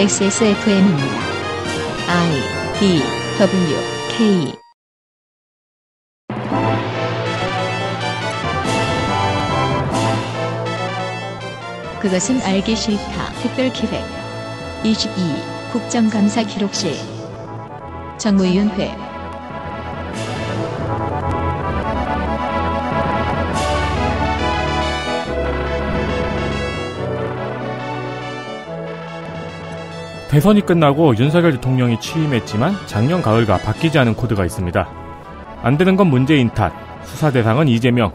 XSFM입니다. I D W K e. 그것은 알기 싫다 특별 기획 22 국정감사 기록실 정무위원회 대선이 끝나고 윤석열 대통령이 취임했지만 작년 가을과 바뀌지 않은 코드가 있습니다. 안 되는 건 문재인 탓, 수사 대상은 이재명,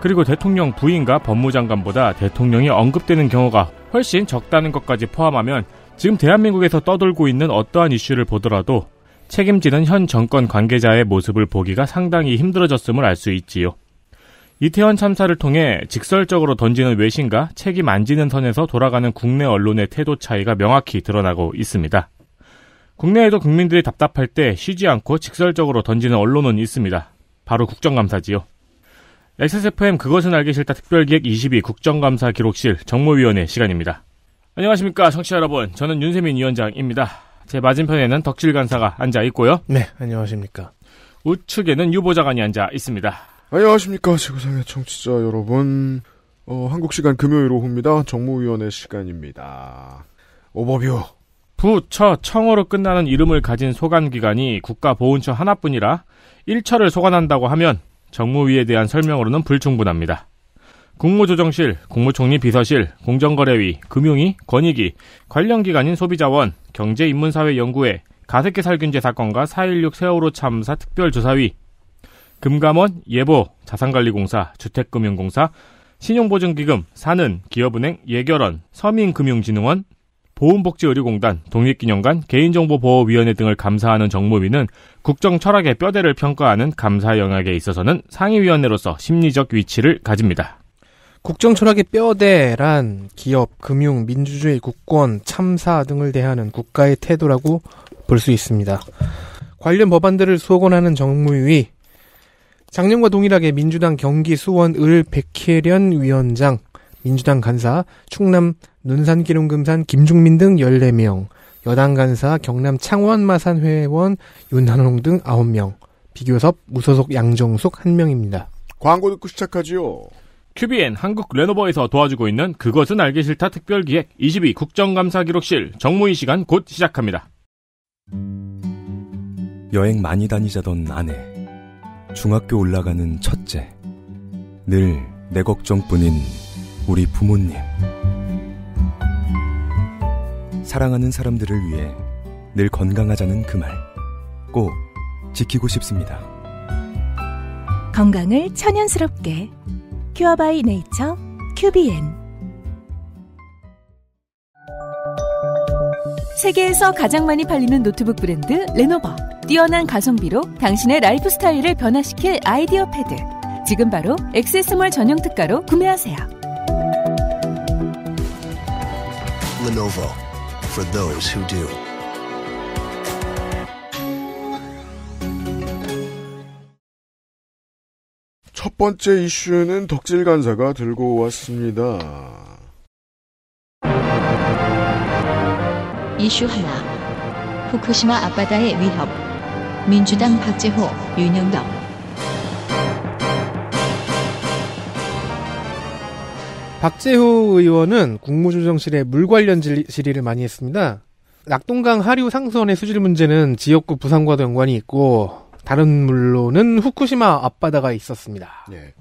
그리고 대통령 부인과 법무장관보다 대통령이 언급되는 경우가 훨씬 적다는 것까지 포함하면 지금 대한민국에서 떠돌고 있는 어떠한 이슈를 보더라도 책임지는 현 정권 관계자의 모습을 보기가 상당히 힘들어졌음을 알 수 있지요. 이태원 참사를 통해 직설적으로 던지는 외신과 책이 만지는 선에서 돌아가는 국내 언론의 태도 차이가 명확히 드러나고 있습니다. 국내에도 국민들이 답답할 때 쉬지 않고 직설적으로 던지는 언론은 있습니다. 바로 국정감사지요. XSFM 그것은 알기 싫다 특별기획 22 국정감사 기록실 정무위원회 시간입니다. 안녕하십니까 청취자 여러분 저는 윤세민 위원장입니다. 제 맞은편에는 덕질 간사가 앉아 있고요. 네 안녕하십니까. 우측에는 유보자관이 앉아 있습니다. 안녕하십니까 지구상의 청취자 여러분 어, 한국 시간 금요일 오후입니다 정무위원회 시간입니다 오버뷰 부처 청어로 끝나는 이름을 가진 소관기관이 국가보훈처 하나뿐이라 1처를 소관한다고 하면 정무위에 대한 설명으로는 불충분합니다 국무조정실, 국무총리 비서실, 공정거래위, 금융위, 권익위, 관련기관인 소비자원, 경제인문사회연구회, 가습기 살균제 사건과 4.16 세월호 참사 특별조사위, 금감원, 예보, 자산관리공사, 주택금융공사, 신용보증기금, 사는, 기업은행, 예결원, 서민금융진흥원, 보훈복지의료공단, 독립기념관, 개인정보보호위원회 등을 감사하는 정무위는 국정 철학의 뼈대를 평가하는 감사 영역에 있어서는 상위위원회로서 심리적 위치를 가집니다. 국정 철학의 뼈대란 기업, 금융, 민주주의, 국권, 참사 등을 대하는 국가의 태도라고 볼 수 있습니다. 관련 법안들을 수호하는 권 정무위, 작년과 동일하게 민주당 경기 수원 을 백혜련 위원장, 민주당 간사, 충남 눈산 기룡금산 김중민 등 14명, 여당 간사 경남 창원 마산 회원 윤한홍 등 9명, 비교섭 무소속 양정숙 1명입니다. 광고 듣고 시작하지요. 큐비엔 한국 레노버에서 도와주고 있는 그것은 알기 싫다 특별기획 22 국정감사 기록실 정무위 시간 곧 시작합니다. 여행 많이 다니자던 아내. 중학교 올라가는 첫째. 늘 내 걱정뿐인 우리 부모님. 사랑하는 사람들을 위해 늘 건강하자는 그 말. 꼭 지키고 싶습니다. 건강을 천연스럽게. 큐어바이 네이처 큐비엔. 세계에서 가장 많이 팔리는 노트북 브랜드 레노버. 뛰어난 가성비로 당신의 라이프 스타일을 변화시킬 아이디어 패드. 지금 바로 액세스몰 전용 특가로 구매하세요. Lenovo for those who do. 첫 번째 이슈는 덕질 간사가 들고 왔습니다. 이슈 하나. 후쿠시마 앞바다의 위협. 민주당 박재호, 윤영덕. 박재호 의원은 국무조정실에 물 관련 질의를 많이 했습니다. 낙동강 하류 상수원의 수질 문제는 지역구 부산과도 연관이 있고 다른 물로는 후쿠시마 앞바다가 있었습니다. 네. 예.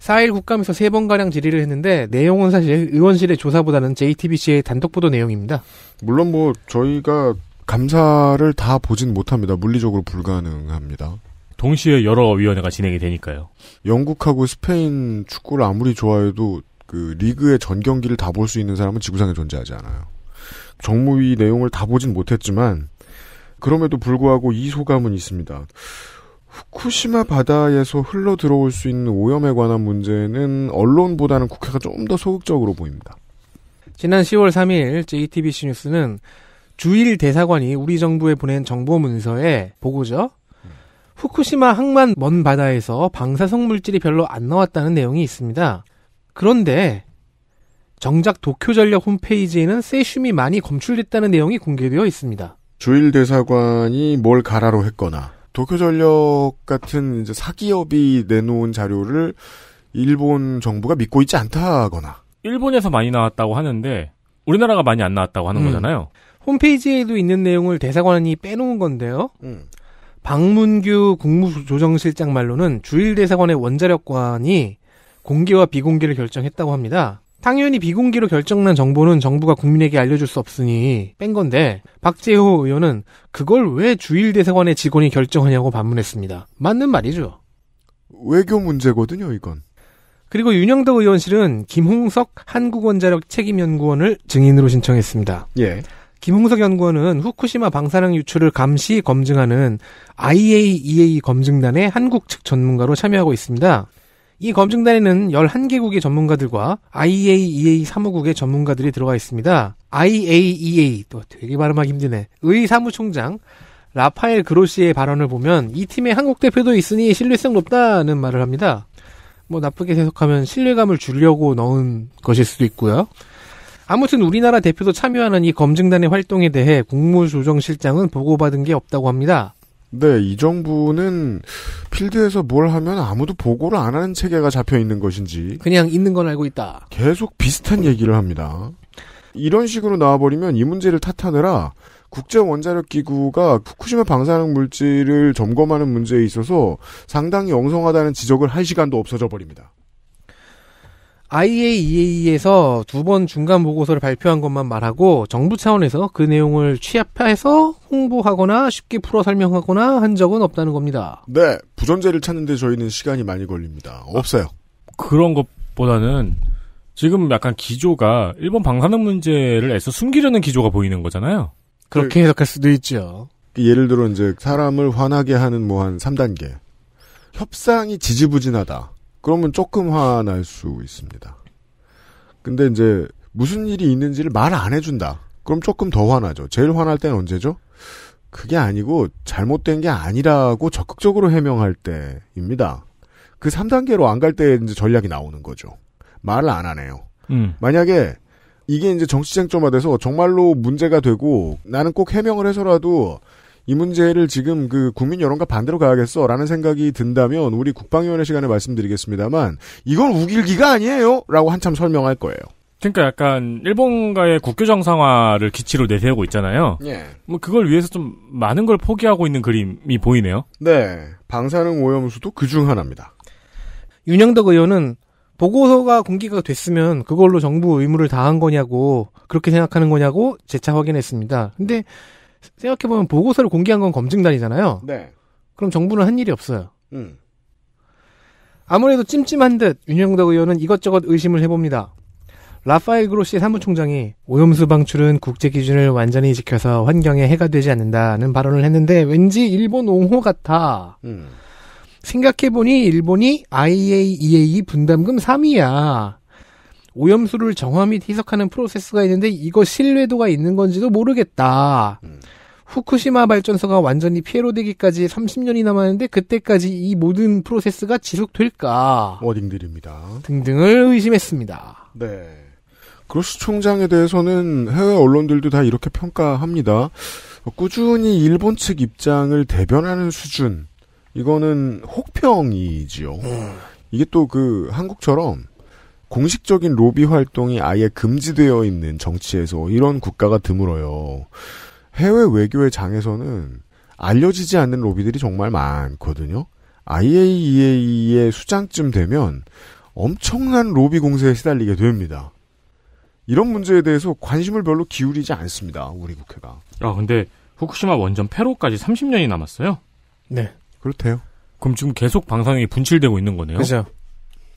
4일 국감에서 3번가량 질의를 했는데 내용은 사실 의원실의 조사보다는 JTBC의 단독 보도 내용입니다. 물론 뭐 저희가 감사를 다 보진 못합니다. 물리적으로 불가능합니다. 동시에 여러 위원회가 진행이 되니까요. 영국하고 스페인 축구를 아무리 좋아해도 그 리그의 전 경기를 다 볼 수 있는 사람은 지구상에 존재하지 않아요. 정무위 내용을 다 보진 못했지만 그럼에도 불구하고 이 소감은 있습니다. 후쿠시마 바다에서 흘러 들어올 수 있는 오염에 관한 문제는 언론보다는 국회가 좀 더 소극적으로 보입니다. 지난 10월 3일 JTBC 뉴스는 주일 대사관이 우리 정부에 보낸 정보 문서에 보고죠. 후쿠시마 항만 먼 바다에서 방사성 물질이 별로 안 나왔다는 내용이 있습니다. 그런데 정작 도쿄전력 홈페이지에는 세슘이 많이 검출됐다는 내용이 공개되어 있습니다. 주일 대사관이 뭘 가라로 했거나 도쿄전력 같은 사기업이 내놓은 자료를 일본 정부가 믿고 있지 않다거나 일본에서 많이 나왔다고 하는데 우리나라가 많이 안 나왔다고 하는 음. 거잖아요. 홈페이지에도 있는 내용을 대사관이 빼놓은 건데요. 음. 박문규 국무조정실장 말로는 주일 대사관의 원자력관이 공개와 비공개를 결정했다고 합니다. 당연히 비공개로 결정난 정보는 정부가 국민에게 알려줄 수 없으니 뺀 건데 박재호 의원은 그걸 왜 주일 대사관의 직원이 결정하냐고 반문했습니다. 맞는 말이죠. 외교 문제거든요, 이건. 그리고 윤영덕 의원실은 김홍석 한국원자력 책임연구원을 증인으로 신청했습니다. 예. 김홍석 연구원은 후쿠시마 방사능 유출을 감시 검증하는 IAEA 검증단의 한국 측 전문가로 참여하고 있습니다. 이 검증단에는 11개국의 전문가들과 IAEA 사무국의 전문가들이 들어가 있습니다. IAEA, 또 되게 발음하기 힘드네. 의 사무총장, 라파엘 그로시의 발언을 보면 이 팀의 한국 대표도 있으니 신뢰성 높다는 말을 합니다. 뭐 나쁘게 해석하면 신뢰감을 주려고 넣은 것일 수도 있고요. 아무튼 우리나라 대표도 참여하는 이 검증단의 활동에 대해 국무조정실장은 보고받은 게 없다고 합니다. 네, 이 정부는 필드에서 뭘 하면 아무도 보고를 안 하는 체계가 잡혀 있는 것인지 그냥 있는 건 알고 있다. 계속 비슷한 얘기를 합니다. 이런 식으로 나와버리면 이 문제를 탓하느라 국제원자력기구가 후쿠시마 방사능 물질을 점검하는 문제에 있어서 상당히 엉성하다는 지적을 할 시간도 없어져 버립니다. IAEA에서 두 번 중간 보고서를 발표한 것만 말하고 정부 차원에서 그 내용을 취합해서 홍보하거나 쉽게 풀어 설명하거나 한 적은 없다는 겁니다. 네, 부전제를 찾는데 저희는 시간이 많이 걸립니다. 없어요. 그런 것보다는 지금 약간 기조가 일본 방사능 문제를 애써 숨기려는 기조가 보이는 거잖아요. 그렇게 네. 해석할 수도 있죠. 예를 들어 이제 사람을 화나게 하는 뭐한 3단계. 협상이 지지부진하다. 그러면 조금 화날 수 있습니다. 근데 이제 무슨 일이 있는지를 말 안 해준다. 그럼 조금 더 화나죠. 제일 화날 때는 언제죠? 그게 아니고 잘못된 게 아니라고 적극적으로 해명할 때입니다. 그 3단계로 안 갈 때 이제 전략이 나오는 거죠. 말을 안 하네요. 음. 만약에 이게 이제 정치 쟁점화 돼서 정말로 문제가 되고 나는 꼭 해명을 해서라도 이 문제를 지금 그 국민 여론과 반대로 가야겠어라는 생각이 든다면 우리 국방위원회 시간에 말씀드리겠습니다만 이건 우길기가 아니에요라고 한참 설명할 거예요. 그러니까 약간 일본과의 국교 정상화를 기치로 내세우고 있잖아요. 예. 뭐 그걸 위해서 좀 많은 걸 포기하고 있는 그림이 보이네요. 네. 방사능 오염수도 그 중 하나입니다. 윤영덕 의원은 보고서가 공개가 됐으면 그걸로 정부 의무를 다한 거냐고 그렇게 생각하는 거냐고 재차 확인했습니다. 근데 음. 생각해보면 보고서를 공개한 건 검증단이잖아요. 네. 그럼 정부는 한 일이 없어요. 음. 아무래도 찜찜한 듯 윤영덕 의원은 이것저것 의심을 해봅니다. 라파엘 그로시 사무총장이 오염수 방출은 국제 기준을 완전히 지켜서 환경에 해가 되지 않는다는 발언을 했는데 왠지 일본 옹호 같아. 음. 생각해보니 일본이 IAEA 분담금 3위야. 오염수를 정화 및 희석하는 프로세스가 있는데 이거 신뢰도가 있는 건지도 모르겠다. 음. 후쿠시마 발전소가 완전히 폐로되기까지 30년이 남았는데 그때까지 이 모든 프로세스가 지속될까? 워딩들입니다. 등등을 의심했습니다. 네. 그로스 총장에 대해서는 해외 언론들도 다 이렇게 평가합니다. 꾸준히 일본 측 입장을 대변하는 수준. 이거는 혹평이지요. 음. 이게 또 그 한국처럼 공식적인 로비 활동이 아예 금지되어 있는 정치에서 이런 국가가 드물어요. 해외 외교의 장에서는 알려지지 않는 로비들이 정말 많거든요. IAEA의 수장쯤 되면 엄청난 로비 공세에 시달리게 됩니다. 이런 문제에 대해서 관심을 별로 기울이지 않습니다. 우리 국회가. 아, 근데 후쿠시마 원전 폐로까지 30년이 남았어요? 네. 그렇대요. 그럼 지금 계속 방사능이 분출되고 있는 거네요? 그죠.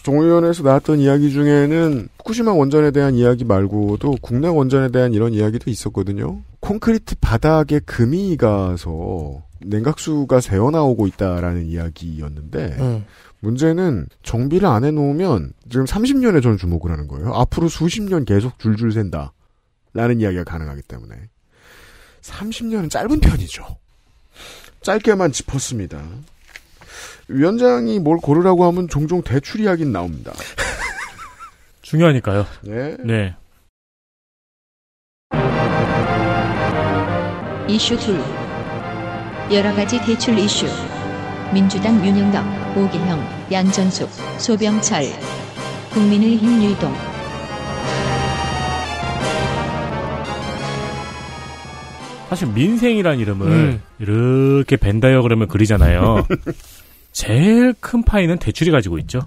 종의원에서 나왔던 이야기 중에는 후쿠시마 원전에 대한 이야기 말고도 국내 원전에 대한 이런 이야기도 있었거든요. 콘크리트 바닥에 금이 가서 냉각수가 새어나오고 있다라는 이야기였는데 음. 문제는 정비를 안 해놓으면 지금 30년에 저는 주목을 하는 거예요. 앞으로 수십 년 계속 줄줄 샌다. 라는 이야기가 가능하기 때문에 30년은 짧은 편이죠. 짧게만 짚었습니다. 위원장이 뭘 고르라고 하면 종종 대출 이야기는 나옵니다. 중요하니까요. 네. 네. 이슈 2 여러가지 대출 이슈 민주당 윤영덕, 오기형, 양전숙, 소병철 국민의힘 유동 사실 민생이란 이름을 음. 이렇게 벤다이어그램을 그리잖아요. 제일 큰 파이는 대출이 가지고 있죠.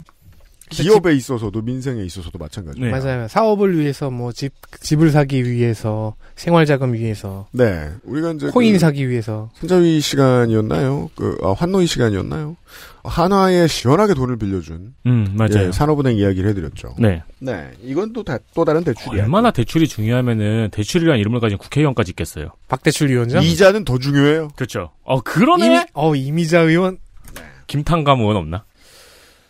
기업에 있어서도 민생에 있어서도 마찬가지예요. 네. 맞아요. 사업을 위해서 뭐 집 집을 사기 위해서 생활 자금 위해서 네. 우리가 이제 코인 그 사기 위해서 손자위 시간이었나요? 그 아, 환노이 시간이었나요? 하나에 시원하게 돈을 빌려준 음, 맞아요. 예, 산업은행 이야기를 해 드렸죠. 네. 네. 이건 또또 다른 대출이야. 얼마나 대출이 중요하면은 대출이란 이름을 가진 국회의원까지 있겠어요. 박대출 위원장? 이자는 더 중요해요. 그렇죠. 어, 그러네. 이미, 어, 이미자 의원 김탕감 의원 없나?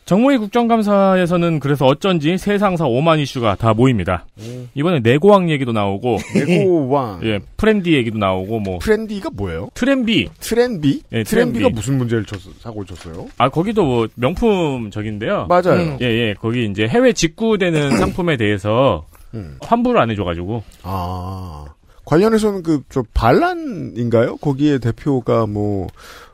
정무위 국정감사에서는 그래서 어쩐지 세상사 오만 이슈가 다 모입니다. 음. 이번에 내고왕 얘기도 나오고 내고왕 예 프렌디 얘기도 나오고 뭐 프렌디가 뭐예요? 트렌비 트렌비 예, 트렌비. 가 무슨 문제를 쳤, 사고를 쳤어요? 아 거기도 뭐 명품 적인데요. 맞아요. 예예 음. 예, 예, 거기 이제 해외 직구되는 상품에 대해서 음. 환불을 안 해줘가지고 아 관련해서는 그 저 반란인가요? 거기에 대표가 뭐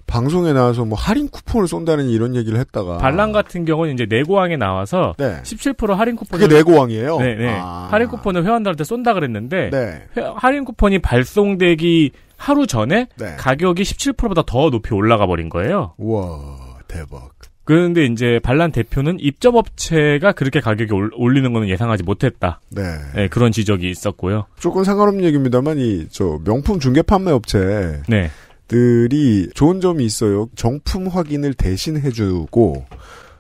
방송에 나와서 뭐 할인 쿠폰을 쏜다는 이런 얘기를 했다가 반란 같은 경우는 이제 내고왕에 나와서 네. 17% 할인 쿠폰을 그게 내고왕이에요. 네, 네. 아. 할인 쿠폰을 회원들한테 쏜다 그랬는데 네. 회, 할인 쿠폰이 발송되기 하루 전에 네. 가격이 17%보다 더 높이 올라가 버린 거예요. 우와, 대박. 그런데 이제 반란 대표는 입점업체가 그렇게 가격이 올리는 거는 예상하지 못했다. 네. 네 그런 지적이 있었고요. 조금 상관없는 얘기입니다만 이 저 명품 중개 판매업체 네. 들이 좋은 점이 있어요. 정품 확인을 대신 해주고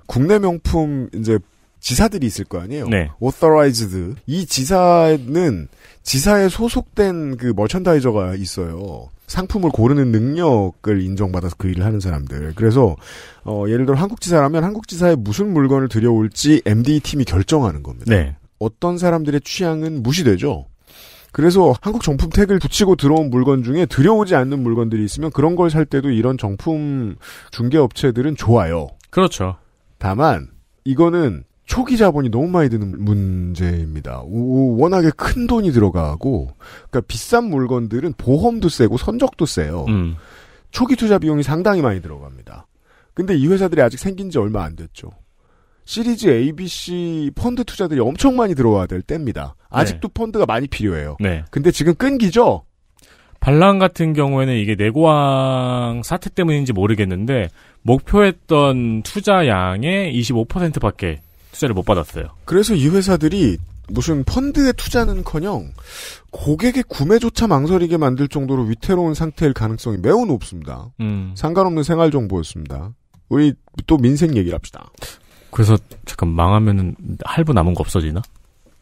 국내 명품 이제 지사들이 있을 거 아니에요. 네. authorized 이 지사는 지사에 소속된 그 머천다이저가 있어요. 상품을 고르는 능력을 인정받아서 그 일을 하는 사람들. 그래서 어, 예를 들어 한국 지사라면 한국 지사에 무슨 물건을 들여올지 MD 팀이 결정하는 겁니다. 네. 어떤 사람들의 취향은 무시되죠. 그래서 한국 정품 택을 붙이고 들어온 물건 중에 들여오지 않는 물건들이 있으면 그런 걸 살 때도 이런 정품 중개업체들은 좋아요. 그렇죠. 다만 이거는 초기 자본이 너무 많이 드는 문제입니다. 오, 워낙에 큰 돈이 들어가고, 그러니까 비싼 물건들은 보험도 세고 선적도 세요. 음. 초기 투자 비용이 상당히 많이 들어갑니다. 근데 이 회사들이 아직 생긴 지 얼마 안 됐죠. 시리즈 ABC 펀드 투자들이 엄청 많이 들어와야 될 때입니다. 네. 아직도 네. 펀드가 많이 필요해요. 네. 근데 지금 끊기죠 반란 같은 경우에는 이게 내고왕 사태 때문인지 모르겠는데 목표했던 투자양의 25%밖에 투자를 못 받았어요. 그래서 이 회사들이 무슨 펀드에 투자는커녕 고객의 구매조차 망설이게 만들 정도로 위태로운 상태일 가능성이 매우 높습니다. 음. 상관없는 생활 정보였습니다. 우리 또 민생 얘기를 합시다. 그래서 잠깐 망하면은 할부 남은 거 없어지나?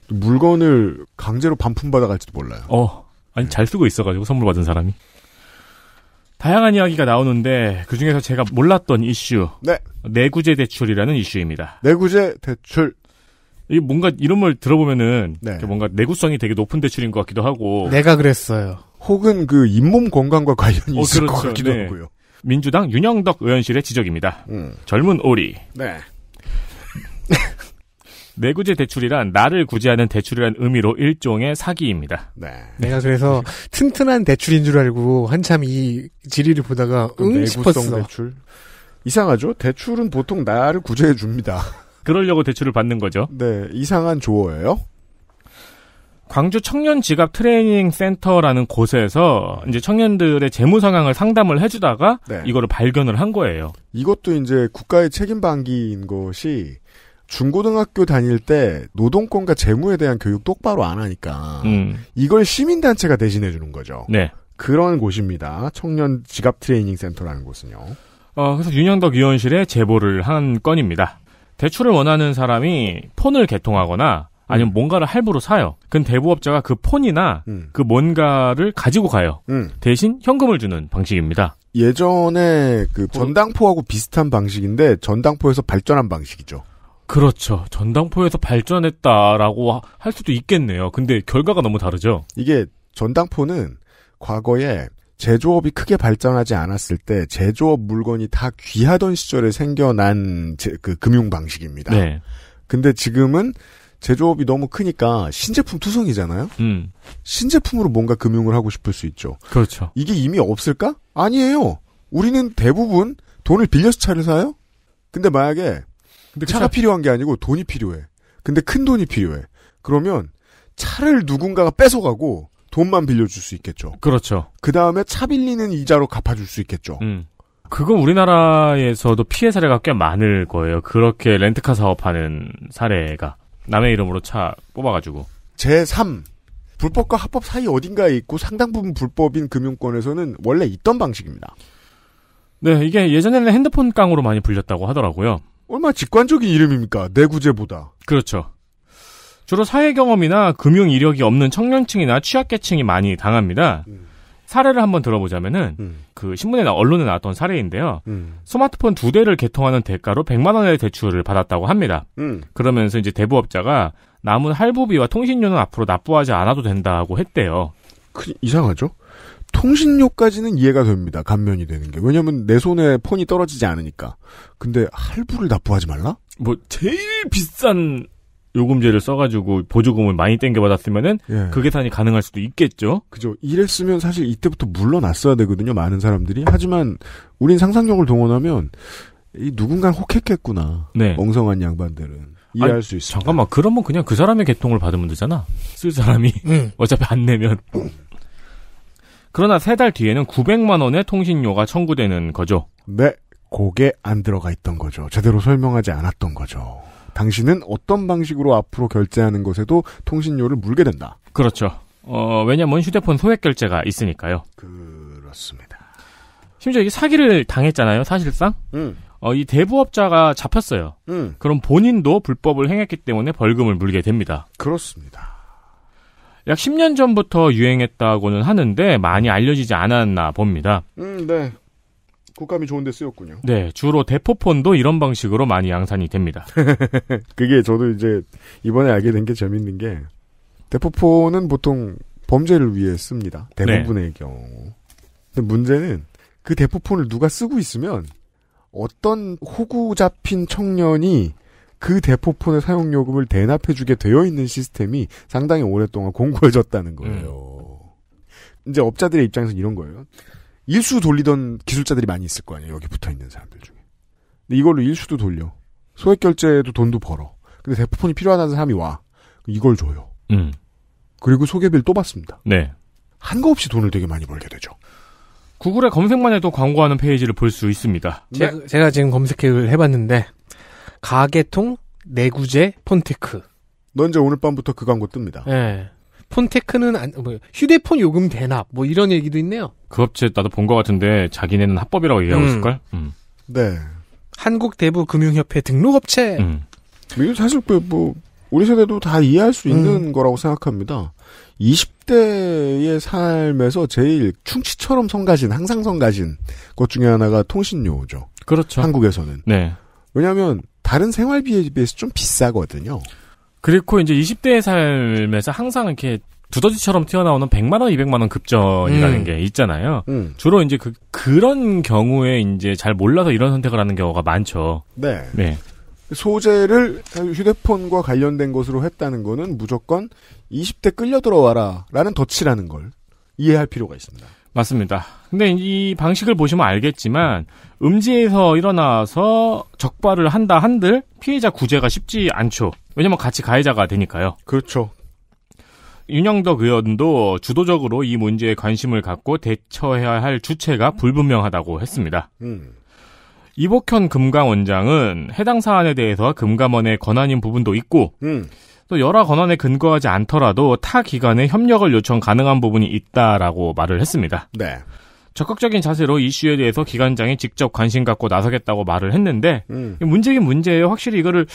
물건을 강제로 반품 받아갈지도 몰라요. 어, 아니 잘 쓰고 있어가지고 선물 받은 사람이. 다양한 이야기가 나오는데 그 중에서 제가 몰랐던 이슈, 네. 내구재 대출이라는 이슈입니다. 내구재 대출. 이 뭔가 이런걸 들어보면은 네. 뭔가 내구성이 되게 높은 대출인 것 같기도 하고. 내가 그랬어요. 혹은 그 잇몸 건강과 관련이 어, 있을 그렇죠. 것 같기도 네. 하고요. 민주당 윤영덕 의원실의 지적입니다. 음. 젊은 오리. 네. 내구재 대출이란 나를 구제하는 대출이란 의미로 일종의 사기입니다. 네. 내가 그래서 튼튼한 대출인 줄 알고 한참 이 지리를 보다가 그 응 싶었어. 대출. 이상하죠? 대출은 보통 나를 구제해 줍니다. 그러려고 대출을 받는 거죠. 네, 이상한 조어예요. 광주 청년 지갑 트레이닝 센터라는 곳에서 이제 청년들의 재무 상황을 상담을 해주다가 네. 이거를 발견을 한 거예요. 이것도 이제 국가의 책임 방기인 것이 중고등학교 다닐 때 노동권과 재무에 대한 교육 똑바로 안 하니까 음. 이걸 시민단체가 대신해 주는 거죠. 네. 그런 곳입니다. 청년 지갑 트레이닝 센터라는 곳은요. 어, 그래서 윤영덕 위원실에 제보를 한 건입니다. 대출을 원하는 사람이 폰을 개통하거나 아니면 음. 뭔가를 할부로 사요. 그건 대부업자가 그 폰이나 음. 그 뭔가를 가지고 가요. 음. 대신 현금을 주는 방식입니다. 예전에 그 전당포하고 비슷한 방식인데 전당포에서 발전한 방식이죠. 그렇죠. 전당포에서 발전했다라고 할 수도 있겠네요. 근데 결과가 너무 다르죠. 이게 전당포는 과거에 제조업이 크게 발전하지 않았을 때 제조업 물건이 다 귀하던 시절에 생겨난 제, 그 금융 방식입니다. 네. 근데 지금은 제조업이 너무 크니까 신제품 투성이잖아요. 음. 신제품으로 뭔가 금융을 하고 싶을 수 있죠. 그렇죠. 이게 이미 없을까? 아니에요. 우리는 대부분 돈을 빌려서 차를 사요. 근데 만약에 근데 그 차가 차... 필요한 게 아니고 돈이 필요해. 근데 큰 돈이 필요해. 그러면 차를 누군가가 뺏어가고 돈만 빌려줄 수 있겠죠. 그렇죠. 그 다음에 차 빌리는 이자로 갚아줄 수 있겠죠. 음. 그건 우리나라에서도 피해 사례가 꽤 많을 거예요. 그렇게 렌트카 사업하는 사례가 남의 이름으로 차 뽑아가지고. 제3 불법과 합법 사이 어딘가에 있고 상당 부분 불법인 금융권에서는 원래 있던 방식입니다. 네, 이게 예전에는 핸드폰 깡으로 많이 불렸다고 하더라고요. 얼마나 직관적인 이름입니까? 내구제보다. 그렇죠. 주로 사회 경험이나 금융 이력이 없는 청년층이나 취약계층이 많이 당합니다. 음. 사례를 한번 들어보자면은 음. 그 신문에 나 언론에 나왔던 사례인데요. 음. 스마트폰 두 대를 개통하는 대가로 100만 원의 대출을 받았다고 합니다. 음. 그러면서 이제 대부업자가 남은 할부비와 통신료는 앞으로 납부하지 않아도 된다고 했대요. 그, 이상하죠? 통신료까지는 이해가 됩니다. 감면이 되는 게. 왜냐면 내 손에 폰이 떨어지지 않으니까. 근데 할부를 납부하지 말라? 뭐 제일 비싼 요금제를 써가지고 보조금을 많이 땡겨받았으면은 예. 그 계산이 가능할 수도 있겠죠. 그죠. 이랬으면 사실 이때부터 물러났어야 되거든요. 많은 사람들이. 하지만 우린 상상력을 동원하면 이 누군가를 혹했겠구나. 네. 엉성한 양반들은. 이해할 아니, 수 있어. 잠깐만, 그러면 그냥 그 사람의 개통을 받으면 되잖아. 쓸 사람이. 응. 음. 어차피 안 내면. 그러나 세 달 뒤에는 900만 원의 통신료가 청구되는 거죠. 네. 곡에 안 들어가 있던 거죠. 제대로 설명하지 않았던 거죠. 당신은 어떤 방식으로 앞으로 결제하는 것에도 통신료를 물게 된다. 그렇죠. 어, 왜냐면 휴대폰 소액 결제가 있으니까요. 그렇습니다. 심지어 이 사기를 당했잖아요, 사실상. 음. 어, 이 대부업자가 잡혔어요. 음. 그럼 본인도 불법을 행했기 때문에 벌금을 물게 됩니다. 그렇습니다. 약 10년 전부터 유행했다고는 하는데 많이 알려지지 않았나 봅니다. 음, 네. 국감이 좋은 데 쓰였군요. 네, 주로 대포폰도 이런 방식으로 많이 양산이 됩니다. 그게 저도 이제 이번에 알게 된 게 재밌는 게 대포폰은 보통 범죄를 위해 씁니다. 대부분의 네. 경우. 근데 문제는 그 대포폰을 누가 쓰고 있으면 어떤 호구 잡힌 청년이 그 대포폰의 사용요금을 대납해주게 되어 있는 시스템이 상당히 오랫동안 공고해졌다는 거예요. 음. 이제 업자들의 입장에서는 이런 거예요. 일수 돌리던 기술자들이 많이 있을 거 아니에요. 여기 붙어 있는 사람들 중에. 근데 이걸로 일수도 돌려. 소액 결제에도 돈도 벌어. 근데 대포폰이 필요하다는 사람이 와. 이걸 줘요. 음. 그리고 소개비를 또 받습니다. 네. 한 거 없이 돈을 되게 많이 벌게 되죠. 구글에 검색만 해도 광고하는 페이지를 볼 수 있습니다. 제가, 제가 지금 검색을 해봤는데 가계통, 내구재, 폰테크. 넌 이제 오늘 밤부터 그 광고 뜹니다. 예. 폰테크는 안, 뭐, 휴대폰 요금 대납 뭐 이런 얘기도 있네요. 그 업체 나도 본 것 같은데 자기네는 합법이라고 얘기하고 음. 있을걸? 음. 네. 한국대부금융협회 등록업체. 음. 이거 사실 뭐, 뭐 우리 세대도 다 이해할 수 있는 음. 거라고 생각합니다. 20대의 삶에서 제일 충치처럼 성가진 항상 성가진것 중에 하나가 통신료죠. 그렇죠. 한국에서는. 네. 왜냐하면 다른 생활비에 비해서 좀 비싸거든요. 그리고 이제 20대의 삶에서 항상 이렇게 두더지처럼 튀어나오는 100만 원, 200만 원 급전이라는 음. 게 있잖아요. 음. 주로 이제 그 그런 경우에 이제 잘 몰라서 이런 선택을 하는 경우가 많죠. 네. 네. 소재를 휴대폰과 관련된 것으로 했다는 거는 무조건 20대 끌려 들어와라 라는 덫이라는 걸 이해할 필요가 있습니다. 맞습니다. 근데 이 방식을 보시면 알겠지만 음지에서 일어나서 적발을 한다 한들 피해자 구제가 쉽지 않죠. 왜냐면 같이 가해자가 되니까요. 그렇죠. 윤영덕 의원도 주도적으로 이 문제에 관심을 갖고 대처해야 할 주체가 불분명하다고 했습니다. 음. 이복현 금감원장은 해당 사안에 대해서 금감원의 권한인 부분도 있고 음. 또 여러 권한에 근거하지 않더라도 타 기관에 협력을 요청 가능한 부분이 있다라고 말을 했습니다. 네. 적극적인 자세로 이슈에 대해서 기관장이 직접 관심 갖고 나서겠다고 말을 했는데 음. 문제긴 문제예요. 확실히 이거를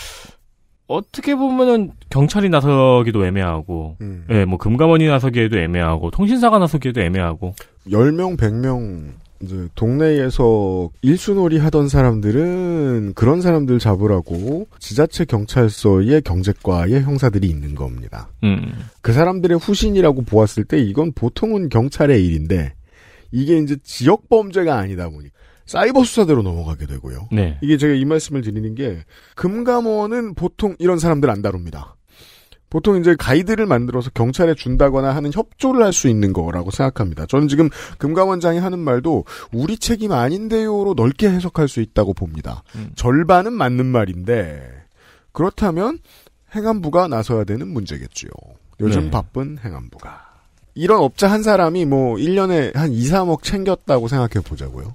어떻게 보면은 경찰이 나서기도 애매하고, 음. 예, 뭐 금감원이 나서기에도 애매하고, 통신사가 나서기에도 애매하고. 10명, 100명 이제 동네에서 일순놀이 하던 사람들은 그런 사람들 잡으라고 지자체 경찰서의 경제과의 형사들이 있는 겁니다. 음. 그 사람들의 후신이라고 보았을 때 이건 보통은 경찰의 일인데 이게 이제 지역 범죄가 아니다 보니 사이버 수사대로 넘어가게 되고요. 네. 이게 제가 이 말씀을 드리는 게 금감원은 보통 이런 사람들 안 다룹니다. 보통 이제 가이드를 만들어서 경찰에 준다거나 하는 협조를 할 수 있는 거라고 생각합니다. 저는 지금 금감원장이 하는 말도 우리 책임 아닌데요로 넓게 해석할 수 있다고 봅니다. 음. 절반은 맞는 말인데 그렇다면 행안부가 나서야 되는 문제겠죠요 요즘 네. 바쁜 행안부가. 이런 업자 한 사람이 뭐 1년에 한 2, 3억 챙겼다고 생각해 보자고요.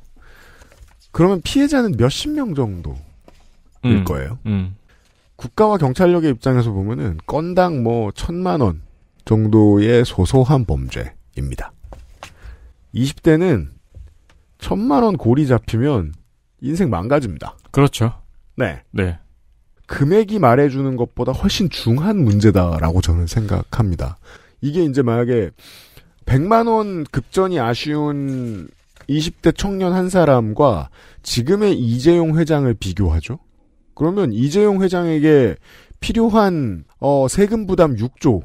그러면 피해자는 몇십 명 정도일 음. 거예요. 음. 국가와 경찰력의 입장에서 보면은 건당 뭐 천만 원 정도의 소소한 범죄입니다. 20대는 천만 원 고리 잡히면 인생 망가집니다. 그렇죠. 네. 네. 금액이 말해주는 것보다 훨씬 중한 문제다라고 저는 생각합니다. 이게 이제 만약에 100만 원 급전이 아쉬운 20대 청년 한 사람과 지금의 이재용 회장을 비교하죠. 그러면 이재용 회장에게 필요한 어, 세금 부담 6조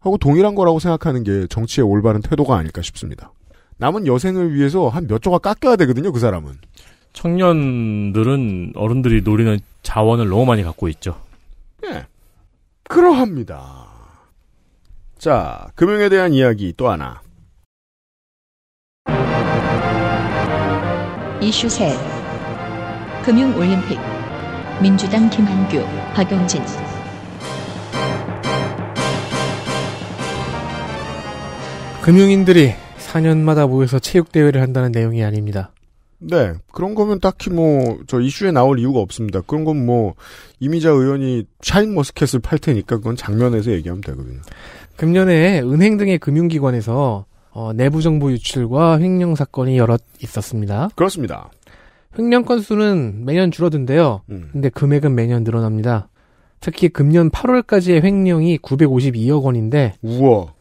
하고 동일한 거라고 생각하는 게 정치의 올바른 태도가 아닐까 싶습니다. 남은 여생을 위해서 한 몇 조가 깎여야 되거든요, 그 사람은. 청년들은 어른들이 노리는 자원을 너무 많이 갖고 있죠. 예. 그러합니다. 자, 금융에 대한 이야기 또 하나. 이슈 셋. 금융 올림픽. 민주당 김한규, 박용진 금융인들이 4년마다 모여서 체육대회를 한다는 내용이 아닙니다. 네. 그런 거면 딱히 뭐, 저 이슈에 나올 이유가 없습니다. 그런 건 뭐, 이미자 의원이 샤인 머스켓을 팔 테니까 그건 장면에서 얘기하면 되거든요. 금년에 은행 등의 금융기관에서 어, 내부 정보 유출과 횡령 사건이 여럿 있었습니다. 그렇습니다. 횡령 건수는 매년 줄어든대요. 음. 근데 금액은 매년 늘어납니다. 특히 금년 8월까지의 횡령이 952억 원인데 우와.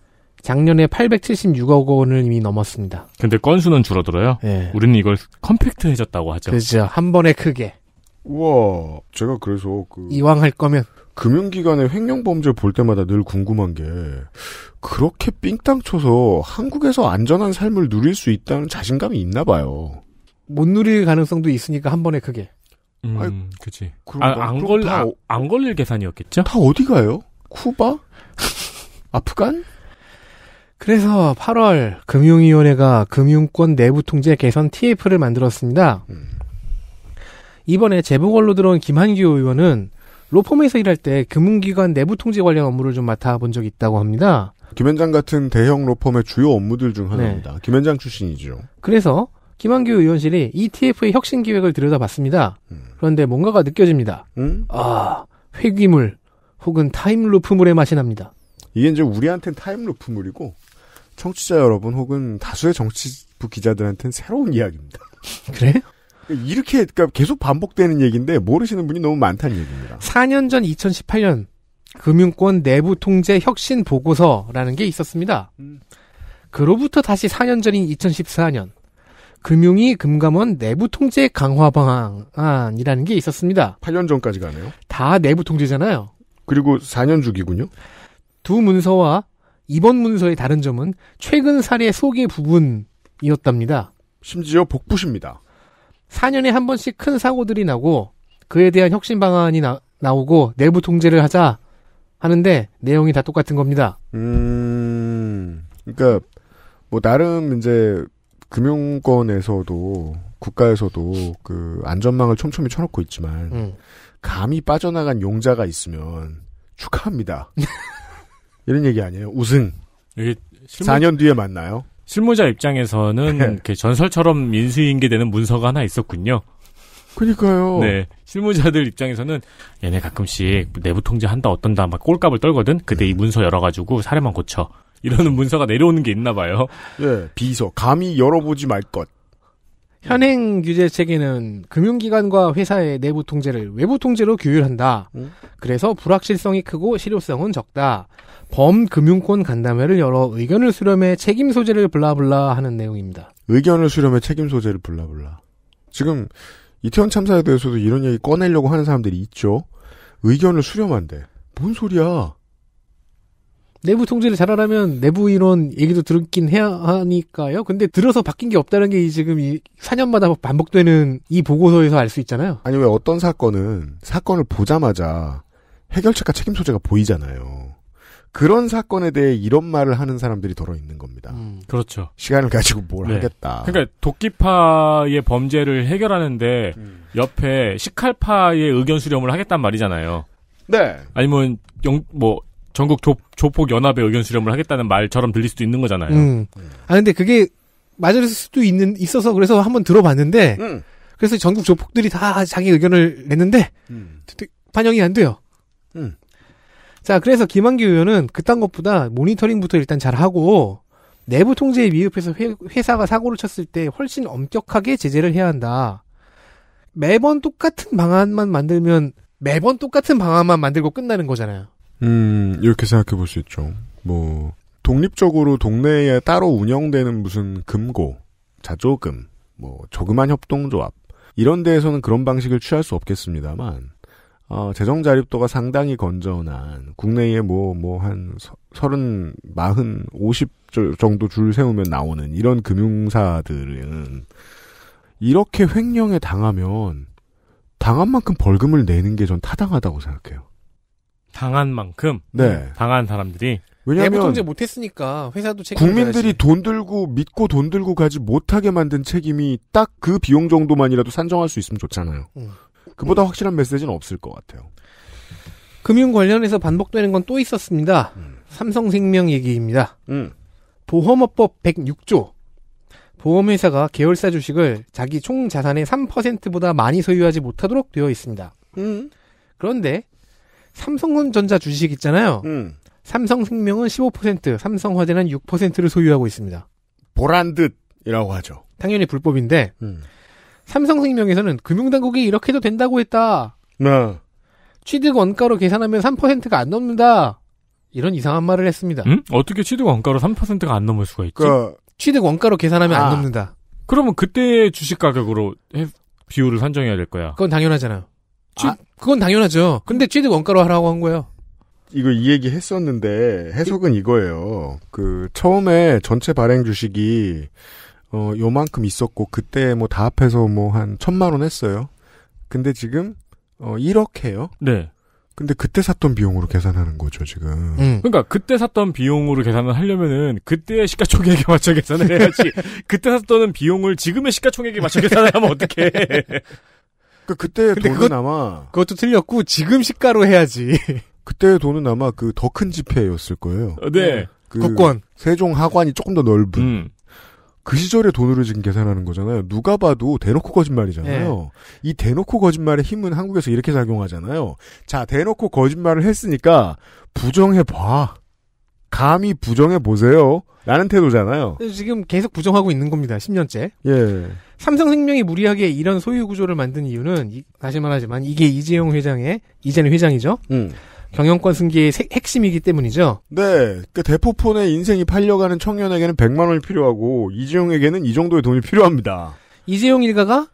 작년에 876억 원을 이미 넘었습니다. 근데 건수는 줄어들어요? 예. 우리는 이걸 컴팩트해졌다고 하죠. 그렇죠. 한 번에 크게. 우와. 제가 그래서 그 이왕 할 거면 금융기관의 횡령 범죄 볼 때마다 늘 궁금한 게 그렇게 삥땅 쳐서 한국에서 안전한 삶을 누릴 수 있다는 자신감이 있나 봐요. 못 누릴 가능성도 있으니까 한 번에 크게. 음, 아니, 그치. 아, 안 걸, 다, 아, 안 걸릴 계산이었겠죠? 다 어디 가요? 쿠바? 아프간? 그래서 8월 금융위원회가 금융권 내부통제 개선 TF를 만들었습니다. 음. 이번에 재보궐로 들어온 김한규 의원은 로펌에서 일할 때 금융기관 내부통제 관련 업무를 좀 맡아본 적이 있다고 합니다. 김현장 같은 대형 로펌의 주요 업무들 중 하나입니다. 네. 김현장 출신이죠. 그래서 김한규 의원실이 ETF의 혁신 기획을 들여다봤습니다. 음. 그런데 뭔가가 느껴집니다. 음? 아, 회귀물 혹은 타임루프물의 맛이 납니다. 이게 이제 우리한텐 타임루프물이고 청취자 여러분 혹은 다수의 정치부 기자들한테는 새로운 이야기입니다. 그래? 이렇게 그러니까 계속 반복되는 얘기인데 모르시는 분이 너무 많다는 얘기입니다. 4년 전 2018년 금융권 내부 통제 혁신 보고서라는 게 있었습니다. 음. 그로부터 다시 4년 전인 2014년 금융위 금감원 내부 통제 강화 방안이라는 게 있었습니다. 8년 전까지 가네요. 다 내부 통제잖아요. 그리고 4년 주기군요. 두 문서와 이번 문서의 다른 점은 최근 사례 소개 부분이었답니다. 심지어 복붙입니다. 4년에 한 번씩 큰 사고들이 나고 그에 대한 혁신 방안이 나, 나오고 내부 통제를 하자 하는데 내용이 다 똑같은 겁니다. 음, 그러니까 뭐 나름 이제 금융권에서도 국가에서도 그 안전망을 촘촘히 쳐놓고 있지만 음. 감히 빠져나간 용자가 있으면 축하합니다. 이런 얘기 아니에요. 우승. 이게 실무... 4년 뒤에 만나요. 실무자 입장에서는 네. 전설처럼 인수인계되는 문서가 하나 있었군요. 그니까요. 네. 실무자들 입장에서는 얘네 가끔씩 내부 통제 한다 어떤다 막 꼴값을 떨거든. 그때 음. 이 네. 문서 열어가지고 사례만 고쳐. 이러는 문서가 내려오는 게 있나 봐요. 예, 비서 감히 열어보지 말 것. 현행 규제 체계는 금융기관과 회사의 내부 통제를 외부 통제로 규율한다. 그래서 불확실성이 크고 실효성은 적다. 범금융권 간담회를 열어 의견을 수렴해 책임 소재를 블라블라 하는 내용입니다. 의견을 수렴해 책임 소재를 블라블라. 지금 이태원 참사에 대해서도 이런 얘기 꺼내려고 하는 사람들이 있죠. 의견을 수렴한데. 뭔 소리야? 내부 통제를 잘하려면 내부 이런 얘기도 들었긴 해야 하니까요. 근데 들어서 바뀐 게 없다는 게 지금 이 4년마다 반복되는 이 보고서에서 알 수 있잖아요. 아니 왜 어떤 사건은 사건을 보자마자 해결책과 책임 소재가 보이잖아요. 그런 사건에 대해 이런 말을 하는 사람들이 더러 있는 겁니다. 음, 그렇죠. 시간을 가지고 뭘 네. 하겠다. 그러니까 도끼파의 범죄를 해결하는데 음. 옆에 시칼파의 의견 수렴을 하겠단 말이잖아요. 네. 아니면 영, 뭐 전국 조, 조폭 연합의 의견 수렴을 하겠다는 말처럼 들릴 수도 있는 거잖아요. 음. 아 근데 그게 맞을 수도 있는 있어서 그래서 한번 들어봤는데 음. 그래서 전국 조폭들이 다 자기 의견을 냈는데 음. 반영이 안 돼요. 음. 자 그래서 김한규 의원은 그딴 것보다 모니터링부터 일단 잘 하고 내부 통제에 미흡해서 회, 회사가 사고를 쳤을 때 훨씬 엄격하게 제재를 해야 한다. 매번 똑같은 방안만 만들면 매번 똑같은 방안만 만들고 끝나는 거잖아요. 음, 이렇게 생각해 볼 수 있죠. 뭐, 독립적으로 동네에 따로 운영되는 무슨 금고, 자조금, 뭐, 조그만 협동조합, 이런 데에서는 그런 방식을 취할 수 없겠습니다만, 어, 재정 자립도가 상당히 건전한 국내에 뭐 뭐한 서른 마흔 오십 정도 줄 세우면 나오는 이런 금융사들은 이렇게 횡령에 당하면 당한 만큼 벌금을 내는 게 전 타당하다고 생각해요. 당한 만큼 네. 당한 사람들이 왜냐하면 통제 못했으니까 회사도 책임 국민들이 돈 들고 믿고 돈 들고 가지 못하게 만든 책임이 딱 그 비용 정도만이라도 산정할 수 있으면 좋잖아요. 음. 그보다 확실한 메시지는 없을 것 같아요. 금융 관련해서 반복되는 건 또 있었습니다. 음. 삼성생명 얘기입니다. 음. 보험업법 106조. 보험회사가 계열사 주식을 자기 총 자산의 3%보다 많이 소유하지 못하도록 되어 있습니다. 음. 그런데 삼성전자 주식 있잖아요. 음. 삼성생명은 15%, 삼성화재는 6%를 소유하고 있습니다. 보란 듯이라고 하죠. 당연히 불법인데 음. 삼성생명에서는 금융당국이 이렇게 도 된다고 했다. 네. 취득 원가로 계산하면 3%가 안 넘는다. 이런 이상한 말을 했습니다. 음? 어떻게 취득 원가로 3%가 안 넘을 수가 있지? 그... 취득 원가로 계산하면 아. 안 넘는다. 그러면 그때의 주식 가격으로 비율을 산정해야 될 거야. 그건 당연하잖아요. 취, 아, 그건 당연하죠. 근데 취득 원가로 하라고 한 거예요. 이거 이 얘기 했었는데 해석은 이거예요. 그 처음에 전체 발행 주식이 어 요만큼 있었고 그때 뭐 다 합해서 뭐 한 천만 원 했어요. 근데 지금 어 1억 해요. 네. 근데 그때 샀던 비용으로 계산하는 거죠 지금. 음. 그러니까 그때 샀던 비용으로 계산을 하려면은 그때의 시가총액에 맞춰 계산을 해야지. 그때 샀던 비용을 지금의 시가총액에 맞춰 계산을 하면 어떡해. 그 그러니까 그때 돈은 그것, 아마 그것도 틀렸고 지금 시가로 해야지. 그때 의 돈은 아마 그 더 큰 집회였을 거예요. 어, 네. 네. 그 국권 세종 하관이 조금 더 넓은 음. 그 시절의 돈으로 지금 계산하는 거잖아요. 누가 봐도 대놓고 거짓말이잖아요. 네. 이 대놓고 거짓말의 힘은 한국에서 이렇게 작용하잖아요. 자, 대놓고 거짓말을 했으니까 부정해 봐. 감히 부정해 보세요. 라는 태도잖아요. 네, 지금 계속 부정하고 있는 겁니다. 10년째. 예. 삼성생명이 무리하게 이런 소유 구조를 만든 이유는 이, 다시 말하지만 이게 이재용 회장의 이제는 회장이죠. 음. 경영권 승계의 핵심이기 때문이죠. 네. 그 대포폰의 인생이 팔려가는 청년에게는 100만 원이 필요하고 이재용에게는 이 정도의 돈이 필요합니다. 이재용 일가가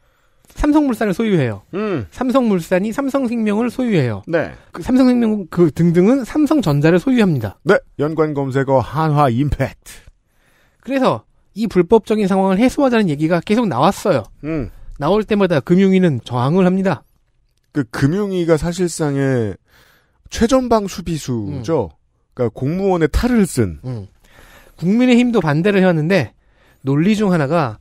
삼성물산을 소유해요. 음. 삼성물산이 삼성생명을 소유해요. 네. 그 삼성생명 그 등등은 삼성전자를 소유합니다. 네. 연관 검색어 한화 임팩트. 그래서 이 불법적인 상황을 해소하자는 얘기가 계속 나왔어요. 음. 나올 때마다 금융위는 저항을 합니다. 그 금융위가 사실상의 최전방 수비수죠. 음. 그러니까 공무원의 탈을 쓴. 음. 국민의힘도 반대를 해왔는데 논리 중 하나가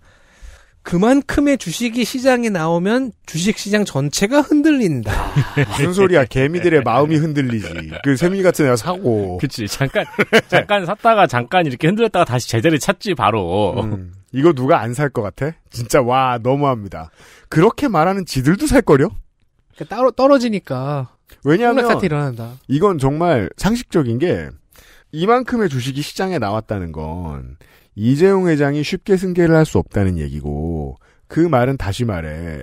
그만큼의 주식이 시장에 나오면 주식시장 전체가 흔들린다. 무슨 소리야. 개미들의 마음이 흔들리지. 그 세미 같은 애가 사고. 그치. 잠깐, 잠깐 샀다가 잠깐 이렇게 흔들렸다가 다시 제자리 찾지 바로. 음, 이거 누가 안 살 것 같아? 진짜 와 너무합니다. 그렇게 말하는 지들도 살 거려? 그러니까 따로 떨어지니까. 왜냐하면 이건 정말 상식적인 게 이만큼의 주식이 시장에 나왔다는 건 이재용 회장이 쉽게 승계를 할 수 없다는 얘기고 그 말은 다시 말해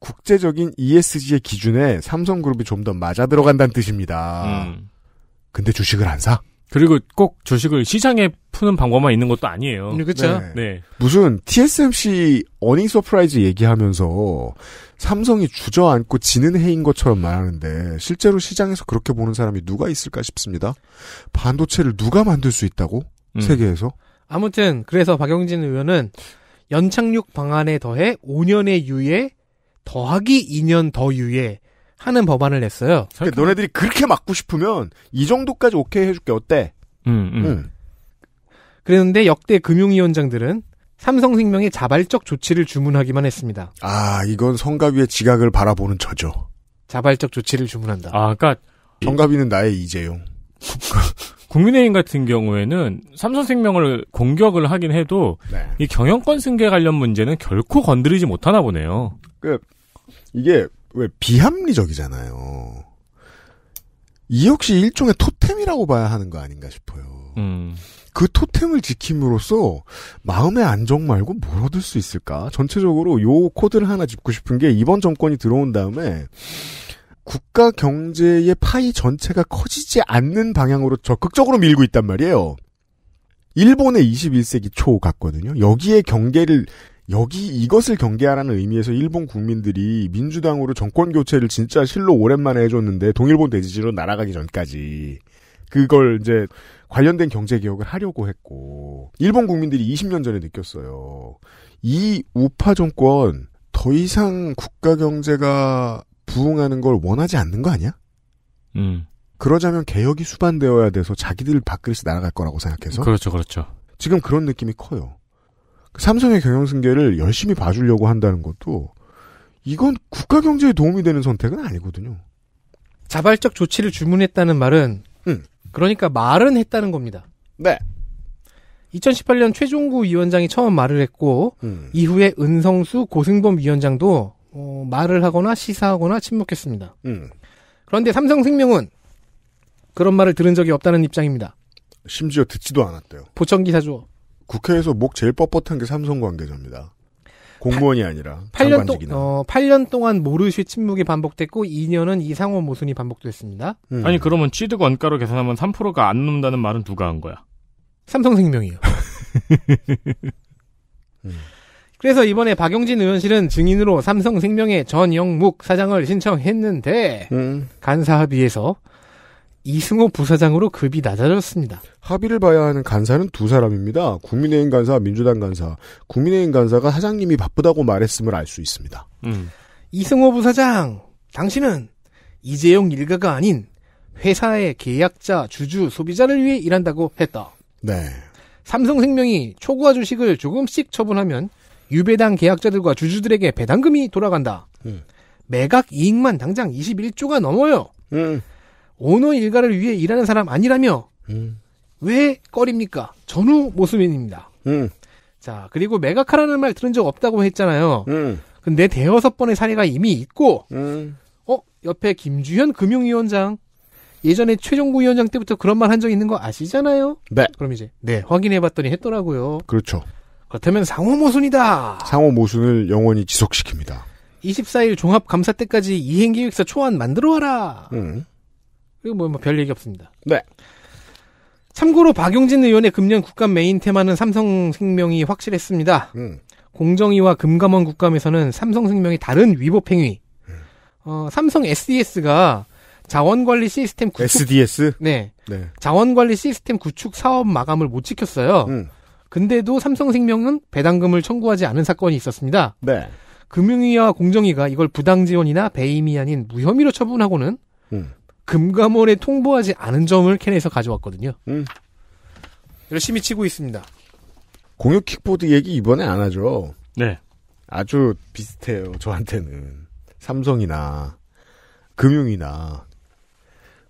국제적인 ESG의 기준에 삼성그룹이 좀 더 맞아 들어간다는 뜻입니다. 음. 근데 주식을 안 사? 그리고 꼭 주식을 시장에 푸는 방법만 있는 것도 아니에요. 그렇죠. 네. 네. 무슨 TSMC 어닝 서프라이즈 얘기하면서 삼성이 주저앉고 지는 해인 것처럼 말하는데 실제로 시장에서 그렇게 보는 사람이 누가 있을까 싶습니다. 반도체를 누가 만들 수 있다고? 음. 세계에서? 아무튼 그래서 박영진 의원은 연착륙 방안에 더해 5년의 유예 더하기 2년 더 유예 하는 법안을 냈어요. 그러니까 너네들이 그렇게 막고 싶으면 이 정도까지 오케이 해줄게 어때? 음, 음. 음, 그랬는데 역대 금융위원장들은 삼성생명의 자발적 조치를 주문하기만 했습니다. 아 이건 성가위의 지각을 바라보는 저죠. 자발적 조치를 주문한다. 아 그러니까 성가위는 나의 이재용. 국민의힘 같은 경우에는 삼성생명을 공격을 하긴 해도 네. 이 경영권 승계 관련 문제는 결코 건드리지 못하나 보네요. 그 이게 왜 비합리적이잖아요. 이 역시 일종의 토템이라고 봐야 하는 거 아닌가 싶어요. 음. 그 토템을 지킴으로써 마음의 안정 말고 뭘 얻을 수 있을까? 전체적으로 요 코드를 하나 짚고 싶은 게 이번 정권이 들어온 다음에 국가 경제의 파이 전체가 커지지 않는 방향으로 적극적으로 밀고 있단 말이에요. 일본의 21세기 초 같거든요. 여기에 경계를 여기 이것을 경계하라는 의미에서 일본 국민들이 민주당으로 정권 교체를 진짜 실로 오랜만에 해줬는데 동일본 대지지로 날아가기 전까지 그걸 이제 관련된 경제 개혁을 하려고 했고 일본 국민들이 20년 전에 느꼈어요. 이 우파 정권 더 이상 국가 경제가 부응하는 걸 원하지 않는 거 아니야? 음. 그러자면 개혁이 수반되어야 돼서 자기들 밥그릇이 날아갈 거라고 생각해서. 그렇죠, 그렇죠. 지금 그런 느낌이 커요. 그 삼성의 경영 승계를 열심히 봐주려고 한다는 것도 이건 국가 경제에 도움이 되는 선택은 아니거든요. 자발적 조치를 주문했다는 말은 음. 그러니까 말은 했다는 겁니다. 네. 2018년 최종구 위원장이 처음 말을 했고 음. 이후에 은성수 고승범 위원장도 어, 말을 하거나 시사하거나 침묵했습니다. 음. 그런데 삼성생명은 그런 말을 들은 적이 없다는 입장입니다. 심지어 듣지도 않았대요. 보청기 사주 국회에서 목 제일 뻣뻣한 게 삼성 관계자입니다. 공무원이 8, 아니라 8년 어, 동안 어, 8년 동안 모르쇠 침묵이 반복됐고 2년은 이상호 모순이 반복됐습니다. 음. 아니 그러면 취득 원가로 계산하면 3%가 안 넘는다는 말은 누가 한 거야? 삼성생명이요. 음. 그래서 이번에 박용진 의원실은 증인으로 삼성생명의 전영묵 사장을 신청했는데 음. 간사 합의에서 이승호 부사장으로 급이 낮아졌습니다. 합의를 봐야 하는 간사는 두 사람입니다. 국민의힘 간사, 민주당 간사. 국민의힘 간사가 사장님이 바쁘다고 말했음을 알 수 있습니다. 음. 이승호 부사장, 당신은 이재용 일가가 아닌 회사의 계약자, 주주, 소비자를 위해 일한다고 했다. 네. 삼성생명이 초과 주식을 조금씩 처분하면 유배당 계약자들과 주주들에게 배당금이 돌아간다. 음. 매각 이익만 당장 21조가 넘어요. 음. 오너 일가를 위해 일하는 사람 아니라며 음. 왜 꺼립니까? 전후 모습입니다. 음. 자 그리고 매각하라는 말 들은 적 없다고 했잖아요. 음. 근데 대여섯 번의 사례가 이미 있고 음. 어 옆에 김주현 금융위원장 예전에 최종구 위원장 때부터 그런 말 한 적 있는 거 아시잖아요. 네. 그럼 이제 네 확인해봤더니 했더라고요. 그렇죠. 그렇다면 상호 모순이다. 상호 모순을 영원히 지속시킵니다. 24일 종합 감사 때까지 이행 계획서 초안 만들어 와라. 음. 그리고 뭐, 뭐별 얘기 없습니다. 네. 참고로 박용진 의원의 금년 국감 메인 테마는 삼성생명이 확실했습니다. 음. 공정위와 금감원 국감에서는 삼성생명이 다른 위법 행위. 음. 어, 삼성 SDS가 자원관리 시스템 구축 SDS 네. 네. 자원관리 시스템 구축 사업 마감을 못 지켰어요. 음. 근데도 삼성생명은 배당금을 청구하지 않은 사건이 있었습니다. 네. 금융위와 공정위가 이걸 부당지원이나 배임이 아닌 무혐의로 처분하고는 음. 금감원에 통보하지 않은 점을 캔에서 가져왔거든요. 음. 열심히 치고 있습니다. 공유 킥보드 얘기 이번에 안 하죠. 네. 아주 비슷해요. 저한테는 삼성이나 금융이나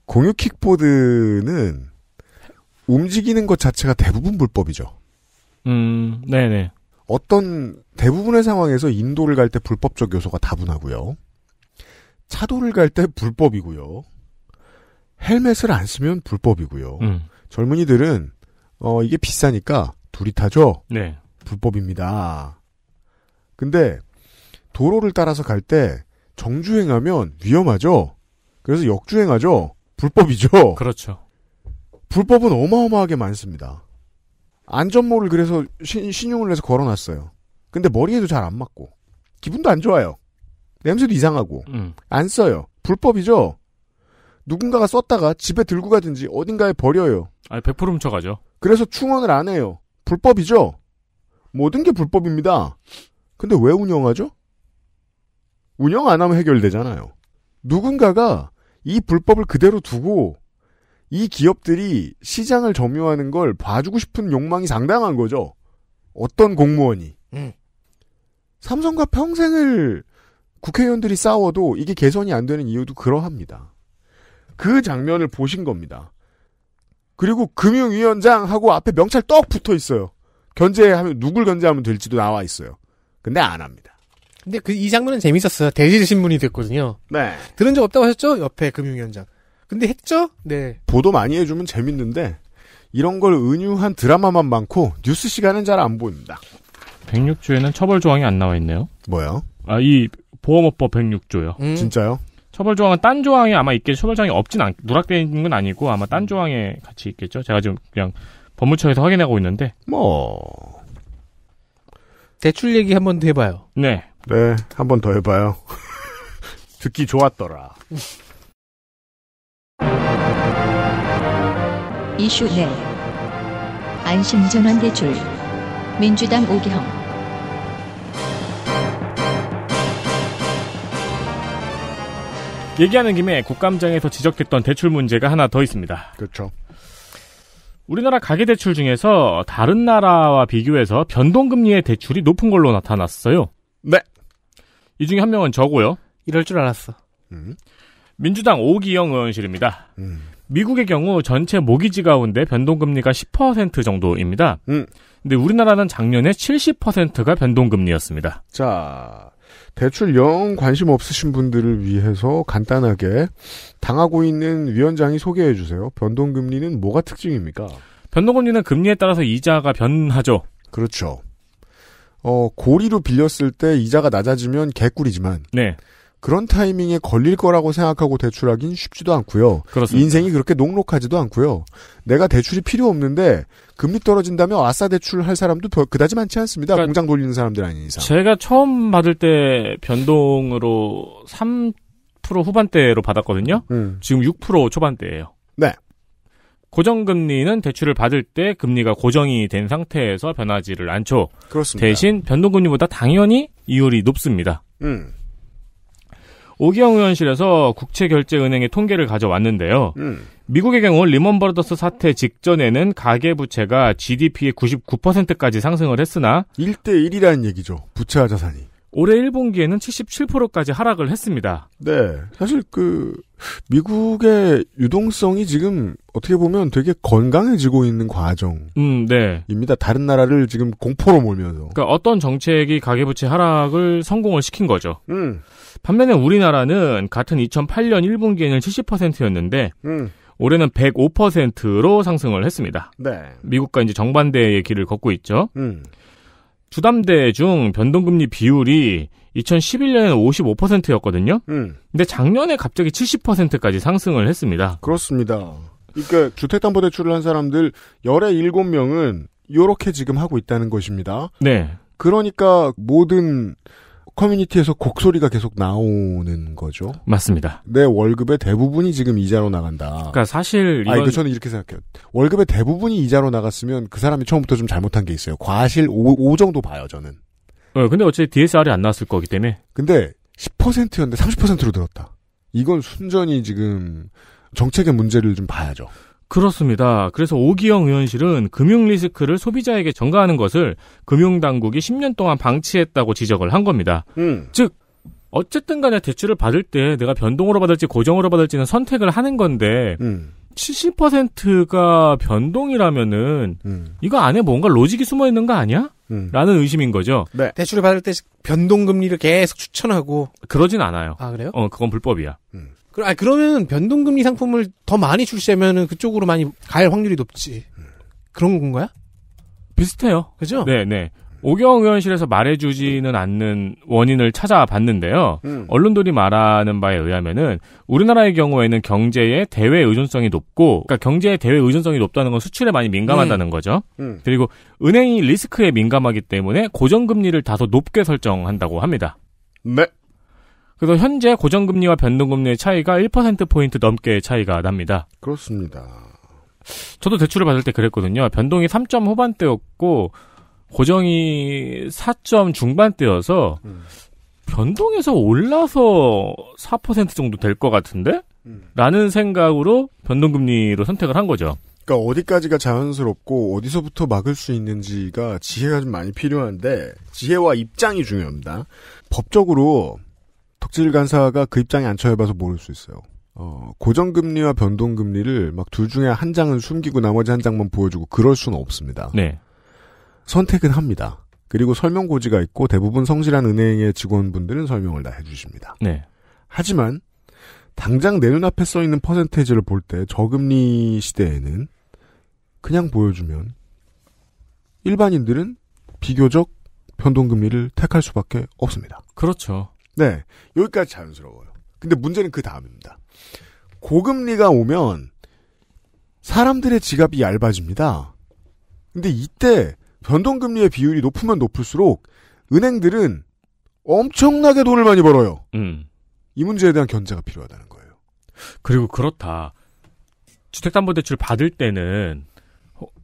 공유 킥보드는 움직이는 것 자체가 대부분 불법이죠. 음, 네네. 어떤 대부분의 상황에서 인도를 갈 때 불법적 요소가 다분하고요. 차도를 갈 때 불법이고요. 헬멧을 안 쓰면 불법이고요. 음. 젊은이들은 어 이게 비싸니까 둘이 타죠. 네. 불법입니다. 근데 도로를 따라서 갈 때 정주행하면 위험하죠. 그래서 역주행하죠. 불법이죠. 그렇죠. 불법은 어마어마하게 많습니다. 안전모를 그래서 신, 용을내서 걸어놨어요. 근데 머리에도 잘 안 맞고 기분도 안 좋아요. 냄새도 이상하고 음. 안 써요. 불법이죠. 누군가가 썼다가 집에 들고 가든지 어딘가에 버려요. 아니 100% 훔쳐가죠. 그래서 충원을 안 해요. 불법이죠. 모든 게 불법입니다. 근데 왜 운영하죠? 운영 안 하면 해결되잖아요. 누군가가 이 불법을 그대로 두고 이 기업들이 시장을 점유하는 걸 봐주고 싶은 욕망이 상당한 거죠. 어떤 공무원이. 음. 삼성과 평생을 국회의원들이 싸워도 이게 개선이 안 되는 이유도 그러합니다. 그 장면을 보신 겁니다. 그리고 금융위원장하고 앞에 명찰 떡 붙어 있어요. 견제하면 누굴 견제하면 될지도 나와 있어요. 근데 안 합니다. 근데 그 이 장면은 재밌었어요. 대질 신문이 됐거든요. 네. 들은 적 없다고 하셨죠? 옆에 금융위원장. 근데 했죠? 네. 보도 많이 해주면 재밌는데 이런 걸 은유한 드라마만 많고 뉴스 시간은 잘 안 보입니다. 106조에는 처벌 조항이 안 나와 있네요. 뭐요? 아, 이 보험업법 106조요. 음. 진짜요? 처벌 조항은 딴조항이 아마 있겠 죠 처벌 조항이 없진 않 누락되어 있는 건 아니고 아마 딴 조항에 같이 있겠죠. 제가 지금 그냥 법무처에서 확인하고 있는데. 뭐 대출 얘기 한 번 더 해봐요. 네. 네, 한번 더 해봐요. 듣기 좋았더라. 이슈 내 네. 안심전환 대출 민주당 오기형 얘기하는 김에 국감장에서 지적했던 대출 문제가 하나 더 있습니다. 그렇죠. 우리나라 가계대출 중에서 다른 나라와 비교해서 변동금리의 대출이 높은 걸로 나타났어요. 네. 이 중에 한 명은 저고요. 이럴 줄 알았어. 음. 민주당 오기영 의원실입니다. 음. 미국의 경우 전체 모기지 가운데 변동금리가 10% 정도입니다. 음. 근데 우리나라는 작년에 70%가 변동금리였습니다. 자, 대출 영 관심 없으신 분들을 위해서 간단하게 당하고 있는 위원장이 소개해 주세요. 변동금리는 뭐가 특징입니까? 변동금리는 금리에 따라서 이자가 변하죠. 그렇죠. 어, 고리로 빌렸을 때 이자가 낮아지면 개꿀이지만. 네. 그런 타이밍에 걸릴 거라고 생각하고 대출하긴 쉽지도 않고요. 그렇습니다. 인생이 그렇게 녹록하지도 않고요. 내가 대출이 필요 없는데 금리 떨어진다면 아싸 대출할 사람도 그다지 많지 않습니다. 그러니까 공장 돌리는 사람들 아닌 이상. 제가 처음 받을 때 변동으로 3% 후반대로 받았거든요. 음. 지금 6% 초반대예요. 네. 고정금리는 대출을 받을 때 금리가 고정이 된 상태에서 변하지를 않죠. 그렇습니다. 대신 변동금리보다 당연히 이율이 높습니다. 음. 오기영 의원실에서 국채결제은행의 통계를 가져왔는데요. 음. 미국의 경우 리먼 버더스 사태 직전에는 가계부채가 GDP의 99%까지 상승을 했으나 1대1이라는 얘기죠. 부채와 자산이. 올해 1분기에는 77%까지 하락을 했습니다. 네. 사실 그 미국의 유동성이 지금 어떻게 보면 되게 건강해지고 있는 과정. 음, 네. 입니다. 다른 나라를 지금 공포로 몰면서. 그러니까 어떤 정책이 가계부채 하락을 성공을 시킨 거죠. 음. 반면에 우리나라는 같은 2008년 1분기에는 70%였는데 음. 올해는 105%로 상승을 했습니다. 네. 미국과 이제 정반대의 길을 걷고 있죠. 음. 주담대 중 변동금리 비율이 2011년에는 55%였거든요. 음. 근데 작년에 갑자기 70%까지 상승을 했습니다. 그렇습니다. 그러니까 주택담보대출을 한 사람들 열의 일곱 명은 요렇게 지금 하고 있다는 것입니다. 네. 그러니까 모든 커뮤니티에서 곡소리가 계속 나오는 거죠. 맞습니다. 내 네, 월급의 대부분이 지금 이자로 나간다. 그러니까 사실 아, 이건... 아, 그 저는 이렇게 생각해요. 월급의 대부분이 이자로 나갔으면 그 사람이 처음부터 좀 잘못한 게 있어요. 과실 5, 5 정도 봐요, 저는. 어, 근데 어차피 DSR이 안 나왔을 거기 때문에. 근데 10%였는데 30%로 들었다 이건 순전히 지금 정책의 문제를 좀 봐야죠. 그렇습니다. 그래서 오기영 의원실은 금융 리스크를 소비자에게 전가하는 것을 금융당국이 10년 동안 방치했다고 지적을 한 겁니다. 음. 즉, 어쨌든 간에 대출을 받을 때 내가 변동으로 받을지 고정으로 받을지는 선택을 하는 건데, 음. 70%가 변동이라면은, 음. 이거 안에 뭔가 로직이 숨어 있는 거 아니야? 음. 라는 의심인 거죠. 네. 대출을 받을 때 변동금리를 계속 추천하고. 그러진 않아요. 아, 그래요? 어, 그건 불법이야. 음. 그, 아, 그러면 변동금리 상품을 더 많이 출시하면 그쪽으로 많이 갈 확률이 높지. 그런 건가요? 비슷해요. 그죠? 네네. 오경 의원실에서 말해주지는 않는 원인을 찾아봤는데요. 음. 언론들이 말하는 바에 의하면은 우리나라의 경우에는 경제의 대외 의존성이 높고, 그러니까 경제의 대외 의존성이 높다는 건 수출에 많이 민감하다는 음. 거죠. 음. 그리고 은행이 리스크에 민감하기 때문에 고정금리를 다소 높게 설정한다고 합니다. 네. 그래서 현재 고정금리와 변동금리의 차이가 1%포인트 넘게 차이가 납니다. 그렇습니다. 저도 대출을 받을 때 그랬거든요. 변동이 3점 후반대였고, 고정이 4점 중반대여서, 음. 변동에서 올라서 4% 정도 될 것 같은데? 음. 라는 생각으로 변동금리로 선택을 한 거죠. 그러니까 어디까지가 자연스럽고 어디서부터 막을 수 있는지가 지혜가 좀 많이 필요한데 지혜와 입장이 중요합니다. 법적으로 덕질 간사가 그 입장에 안처봐서 모를 수 있어요. 어, 고정금리와 변동금리를 막 둘 중에 한 장은 숨기고 나머지 한 장만 보여주고 그럴 수는 없습니다. 네. 선택은 합니다. 그리고 설명고지가 있고 대부분 성실한 은행의 직원분들은 설명을 다 해주십니다. 네. 하지만 당장 내 눈앞에 써 있는 퍼센테이지를 볼 때 저금리 시대에는 그냥 보여주면 일반인들은 비교적 변동금리를 택할 수밖에 없습니다. 그렇죠. 네. 여기까지 자연스러워요. 근데 문제는 그 다음입니다. 고금리가 오면 사람들의 지갑이 얇아집니다. 근데 이때 변동금리의 비율이 높으면 높을수록 은행들은 엄청나게 돈을 많이 벌어요. 음. 이 문제에 대한 견제가 필요하다는 거예요. 그리고 그렇다. 주택담보대출 받을 때는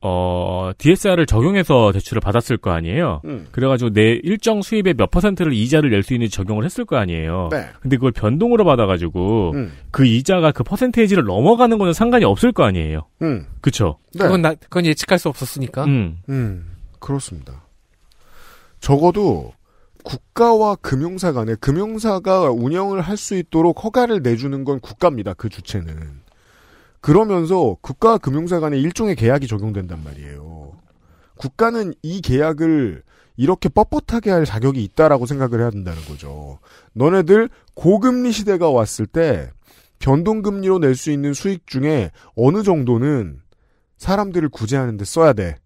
어, DSR을 적용해서 대출을 받았을 거 아니에요. 음. 그래가지고 내 일정 수입의 몇 퍼센트를 이자를 낼 수 있는 적용을 했을 거 아니에요. 네. 근데 그걸 변동으로 받아가지고 음. 그 이자가 그 퍼센테이지를 넘어가는 거는 상관이 없을 거 아니에요. 음. 그쵸? 네. 그건 나, 그건 예측할 수 없었으니까. 음. 음. 그렇습니다. 적어도 국가와 금융사 간에 금융사가 운영을 할 수 있도록 허가를 내주는 건 국가입니다. 그 주체는. 그러면서 국가 금융사 간의 일종의 계약이 적용된단 말이에요. 국가는 이 계약을 이렇게 뻣뻣하게 할 자격이 있다라고 생각을 해야 된다는 거죠. 너네들 고금리 시대가 왔을 때 변동금리로 낼 수 있는 수익 중에 어느 정도는 사람들을 구제하는 데 써야 돼.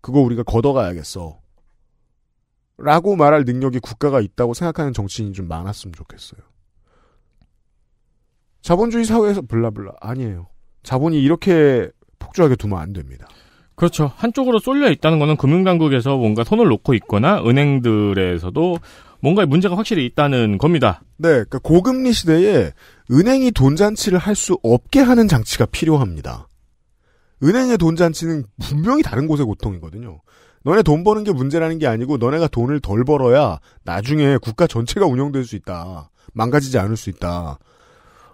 그거 우리가 걷어가야겠어. 라고 말할 능력이 국가가 있다고 생각하는 정치인이 좀 많았으면 좋겠어요. 자본주의 사회에서 블라블라 아니에요. 자본이 이렇게 폭주하게 두면 안 됩니다. 그렇죠. 한쪽으로 쏠려 있다는 거는 금융당국에서 뭔가 손을 놓고 있거나 은행들에서도 뭔가 문제가 확실히 있다는 겁니다. 네, 그러니까 고금리 시대에 은행이 돈 잔치를 할 수 없게 하는 장치가 필요합니다. 은행의 돈 잔치는 분명히 다른 곳의 고통이거든요. 너네 돈 버는 게 문제라는 게 아니고 너네가 돈을 덜 벌어야 나중에 국가 전체가 운영될 수 있다. 망가지지 않을 수 있다.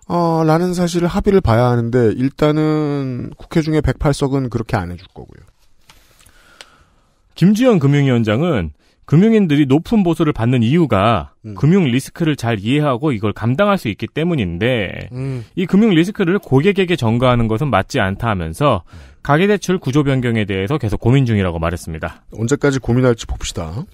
어, 라는 사실을 합의를 봐야 하는데 일단은 국회 중에 108석은 그렇게 안 해줄 거고요. 김주현 금융위원장은 금융인들이 높은 보수를 받는 이유가 음. 금융 리스크를 잘 이해하고 이걸 감당할 수 있기 때문인데 음. 이 금융 리스크를 고객에게 전가하는 것은 맞지 않다 하면서 가계대출 구조 변경에 대해서 계속 고민 중이라고 말했습니다. 언제까지 고민할지 봅시다.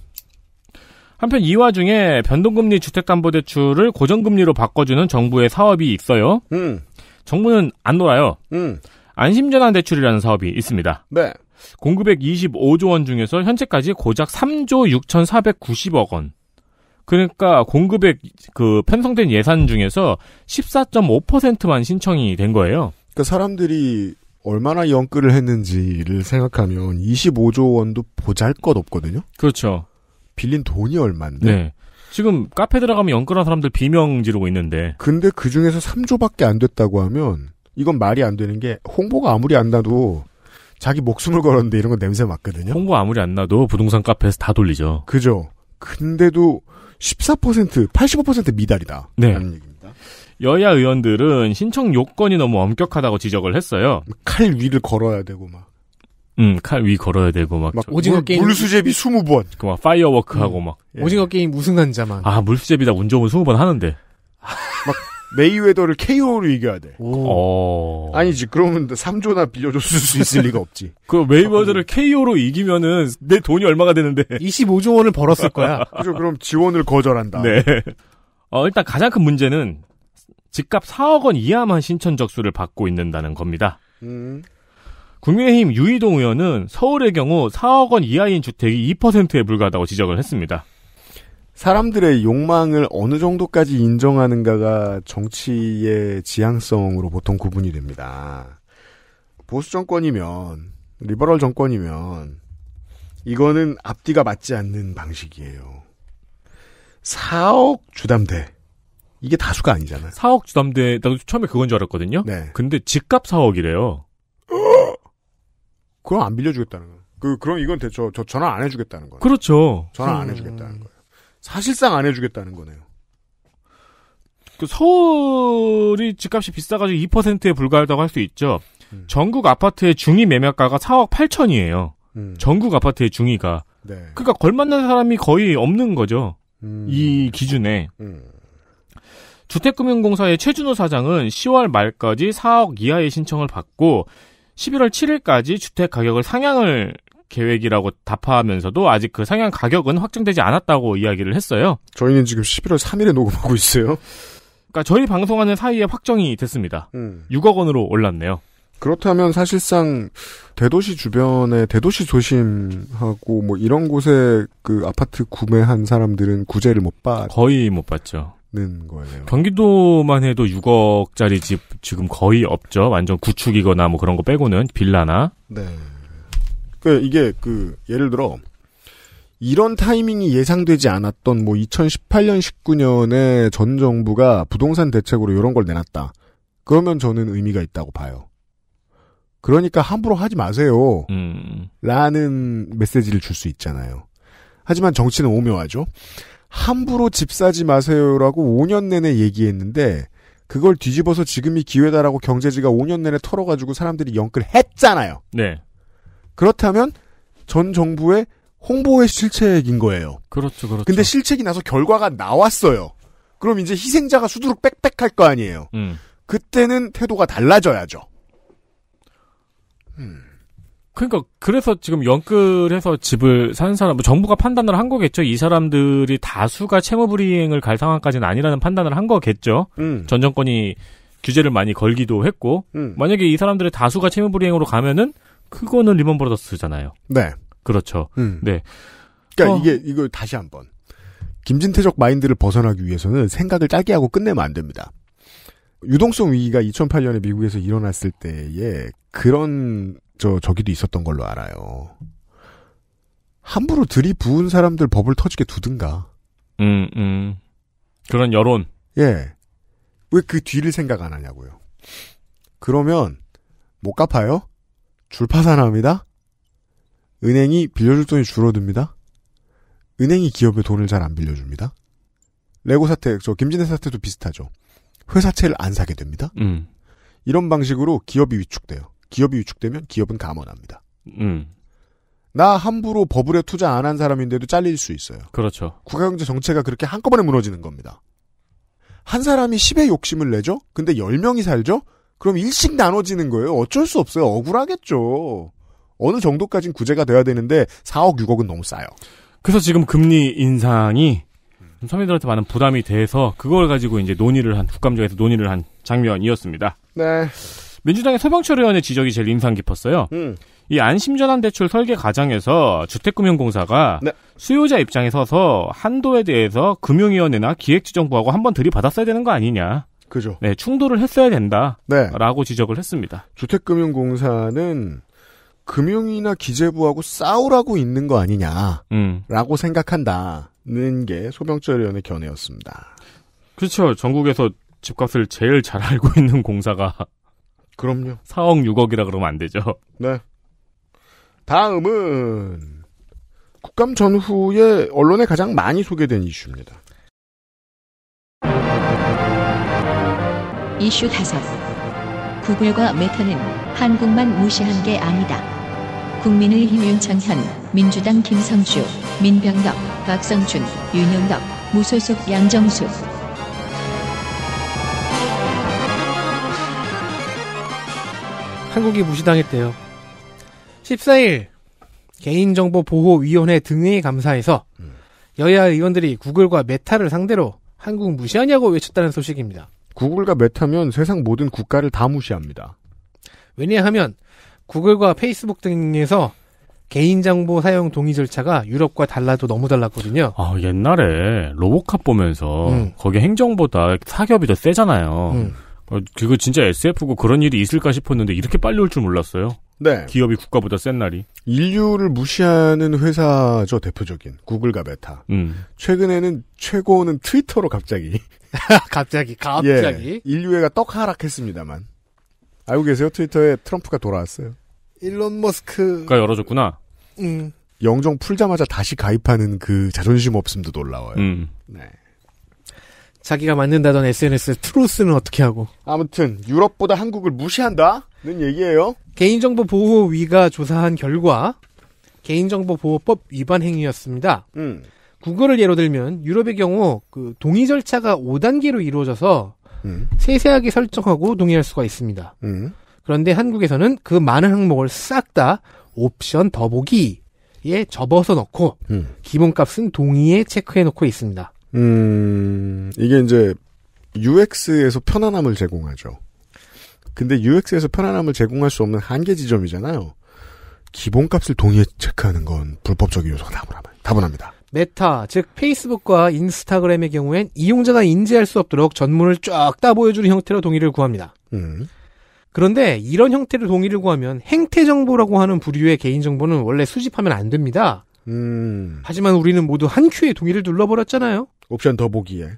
한편 이 와중에 변동금리 주택담보대출을 고정금리로 바꿔주는 정부의 사업이 있어요. 음. 정부는 안 놀아요. 음. 안심전환 대출이라는 사업이 있습니다. 네. 공급액 25조 원 중에서 현재까지 고작 3조 6,490억 원. 그러니까 공급액 그 편성된 예산 중에서 14.5%만 신청이 된 거예요. 그러니까 사람들이 얼마나 연끌을 했는지를 생각하면 25조 원도 보잘 것 없거든요. 그렇죠. 빌린 돈이 얼만데 네. 지금 카페 들어가면 연끌한 사람들 비명 지르고 있는데. 근데 그 중에서 3조밖에 안 됐다고 하면 이건 말이 안 되는 게 홍보가 아무리 안 나도 자기 목숨을 걸었는데 이런 건 냄새 맡거든요. 홍보 아무리 안 나도 부동산 카페에서 다 돌리죠. 그죠. 근데도 14% 85% 미달이다. 네. 라는 얘기입니다. 여야 의원들은 신청 요건이 너무 엄격하다고 지적을 했어요. 칼 위를 걸어야 되고 막. 음, 칼위 걸어야 되고 막, 막 저, 오징어 물, 게임 물수제비 20번. 그 막 파이어워크 음. 하고 막 예. 오징어 게임 우승한 자만. 아, 물수제비다 운 좋은 20번 하는데. 막 메이웨더를 KO로 이겨야 돼. 오. 어. 아니지. 그러면 3조나 빌려줬을 수 있을 리가 없지. 그 메이웨더를 KO로 이기면은 내 돈이 얼마가 되는데. 25조 원을 벌었을 거야. 그죠. 그럼 지원을 거절한다. 네. 어, 일단 가장 큰 문제는 집값 4억 원 이하만 신천 적수를 받고 있는다는 겁니다. 음. 국민의힘 유희동 의원은 서울의 경우 4억 원 이하인 주택이 2%에 불과하다고 지적을 했습니다. 사람들의 욕망을 어느 정도까지 인정하는가가 정치의 지향성으로 보통 구분이 됩니다. 보수 정권이면 리버럴 정권이면 이거는 앞뒤가 맞지 않는 방식이에요. 4억 주담대. 이게 다수가 아니잖아요. 4억 주담대, 나도 처음에 그건 줄 알았거든요. 네. 근데 집값 4억이래요. 그럼 안 빌려주겠다는 거예요. 그, 그럼 이건 대처, 저 전화 안 해주겠다는 거예요. 그렇죠. 전화 안 음. 해주겠다는 거예요. 사실상 안 해주겠다는 거네요. 그 서울이 집값이 비싸가지고 2%에 불과하다고 할 수 있죠. 음. 전국 아파트의 중위 매매가가 4억 8천이에요. 음. 전국 아파트의 중위가. 네. 그러니까 걸맞는 사람이 거의 없는 거죠. 음. 이 기준에. 음. 주택금융공사의 최준호 사장은 10월 말까지 4억 이하의 신청을 받고 11월 7일까지 주택 가격을 상향을 계획이라고 답하면서도 아직 그 상향 가격은 확정되지 않았다고 이야기를 했어요. 저희는 지금 11월 3일에 녹음하고 있어요. 그러니까 저희 방송하는 사이에 확정이 됐습니다. 음. 6억 원으로 올랐네요. 그렇다면 사실상 대도시 주변에 대도시 조심하고 뭐 이런 곳에 그 아파트 구매한 사람들은 구제를 못 받. 거의 못 받죠. 는 거예요. 경기도만 해도 6억짜리 집 지금 거의 없죠. 완전 구축이거나 뭐 그런 거 빼고는 빌라나. 네. 그 이게 그 예를 들어 이런 타이밍이 예상되지 않았던 뭐 2018년 19년에 전 정부가 부동산 대책으로 이런 걸 내놨다. 그러면 저는 의미가 있다고 봐요. 그러니까 함부로 하지 마세요. 음. 라는 메시지를 줄 수 있잖아요. 하지만 정치는 오묘하죠. 함부로 집 사지 마세요라고 5년 내내 얘기했는데 그걸 뒤집어서 지금이 기회다라고 경제지가 5년 내내 털어가지고 사람들이 영끌 했잖아요. 네. 그렇다면 전 정부의 홍보의 실책인 거예요. 그렇죠, 그렇죠. 근데 실책이 나서 결과가 나왔어요. 그럼 이제 희생자가 수두룩 빽빽할 거 아니에요. 음. 그때는 태도가 달라져야죠. 음. 그러니까 그래서 지금 연끌해서 집을 산 사람, 뭐 정부가 판단을 한 거겠죠. 이 사람들이 다수가 채무불이행을 갈 상황까지는 아니라는 판단을 한 거겠죠. 음. 전 정권이 규제를 많이 걸기도 했고, 음. 만약에 이 사람들의 다수가 채무불이행으로 가면은 그거는 리먼 브러더스잖아요. 네, 그렇죠. 음. 네. 그러니까 어. 이게 이걸 다시 한번 김진태적 마인드를 벗어나기 위해서는 생각을 짧게 하고 끝내면 안 됩니다. 유동성 위기가 2008년에 미국에서 일어났을 때에 그런 저 저기도 있었던 걸로 알아요. 함부로 들이부은 사람들 법을 터지게 두든가. 음, 음. 그런 여론. 예. 왜 그 뒤를 생각 안 하냐고요. 그러면 못 갚아요? 줄파산합니다. 은행이 빌려줄 돈이 줄어듭니다. 은행이 기업에 돈을 잘 안 빌려줍니다. 레고 사태, 저 김진애 사태도 비슷하죠. 회사채를 안 사게 됩니다. 음. 이런 방식으로 기업이 위축돼요. 기업이 위축되면 기업은 감원합니다. 음. 나 함부로 버블에 투자 안 한 사람인데도 잘릴 수 있어요. 그렇죠. 국가경제 정체가 그렇게 한꺼번에 무너지는 겁니다. 한 사람이 10의 욕심을 내죠? 근데 10명이 살죠? 그럼 일씩 나눠지는 거예요. 어쩔 수 없어요. 억울하겠죠. 어느 정도까진 구제가 돼야 되는데 4억 6억은 너무 싸요. 그래서 지금 금리 인상이 서민들한테 많은 부담이 돼서 그걸 가지고 이제 논의를 한국감정에서 논의를 한 장면이었습니다. 네. 민주당의 서병철 의원의 지적이 제일 인상 깊었어요. 음. 이 안심전환 대출 설계 과정에서 주택금융공사가 네. 수요자 입장에 서서 한도에 대해서 금융위원회나 기획지정부하고 한 번 들이받았어야 되는 거 아니냐. 그죠. 네, 충돌을 했어야 된다. 네. 라고 지적을 했습니다. 주택금융공사는 금융이나 기재부하고 싸우라고 있는 거 아니냐라고 음. 생각한다는 게 소병철 의원의 견해였습니다. 그렇죠. 전국에서 집값을 제일 잘 알고 있는 공사가 그럼요. 4억 6억이라 그러면 안 되죠. 네. 다음은 국감 전후에 언론에 가장 많이 소개된 이슈입니다. 이슈 다섯. 구글과 메타는 한국만 무시한 게 아니다. 국민의힘 윤창현, 민주당 김성주, 민병덕, 박성준, 윤영덕, 무소속 양정수, 한국이 무시당했대요. 14일 개인정보보호위원회 등의 감사에서 여야 의원들이 구글과 메타를 상대로 한국 무시하냐고 외쳤다는 소식입니다. 구글과 메타면 세상 모든 국가를 다 무시합니다. 왜냐하면 구글과 페이스북 등에서 개인정보 사용 동의 절차가 유럽과 달라도 너무 달랐거든요. 아, 옛날에 로보캅 보면서 음. 거기 행정보다 사기업이 더 세잖아요. 음. 어, 그거 진짜 SF고 그런 일이 있을까 싶었는데 이렇게 빨리 올 줄 몰랐어요. 네. 기업이 국가보다 센 날이. 인류를 무시하는 회사죠, 대표적인. 구글과 메타. 음. 최근에는 최고는 트위터로 갑자기. 갑자기, 갑자기. 예, 인류애가 떡 하락했습니다만. 알고 계세요? 트위터에 트럼프가 돌아왔어요. 일론 머스크가 열어줬구나. 음. 영정 풀자마자 다시 가입하는 그 자존심 없음도 놀라워요. 음. 네. 자기가 만든다던 SNS 트루스는 어떻게 하고. 아무튼 유럽보다 한국을 무시한다는 얘기예요. 개인정보 보호위가 조사한 결과 개인정보 보호법 위반 행위였습니다. 음. 국어를 예로 들면 유럽의 경우 그 동의 절차가 5단계로 이루어져서 음. 세세하게 설정하고 동의할 수가 있습니다. 음. 그런데 한국에서는 그 많은 항목을 싹 다 옵션 더보기에 접어서 넣고 음. 기본값은 동의에 체크해 놓고 있습니다. 음, 이게 이제 UX에서 편안함을 제공하죠. 근데 UX에서 편안함을 제공할 수 없는 한계 지점이잖아요. 기본값을 동의에 체크하는 건 불법적인 요소가 다분합니다. 다분합니다. 메타, 즉 페이스북과 인스타그램의 경우엔 이용자가 인지할 수 없도록 전문을 쫙 다 보여주는 형태로 동의를 구합니다. 음. 그런데 이런 형태로 동의를 구하면 행태정보라고 하는 부류의 개인정보는 원래 수집하면 안 됩니다. 음. 하지만 우리는 모두 한 큐에 동의를 눌러버렸잖아요. 옵션 더보기에.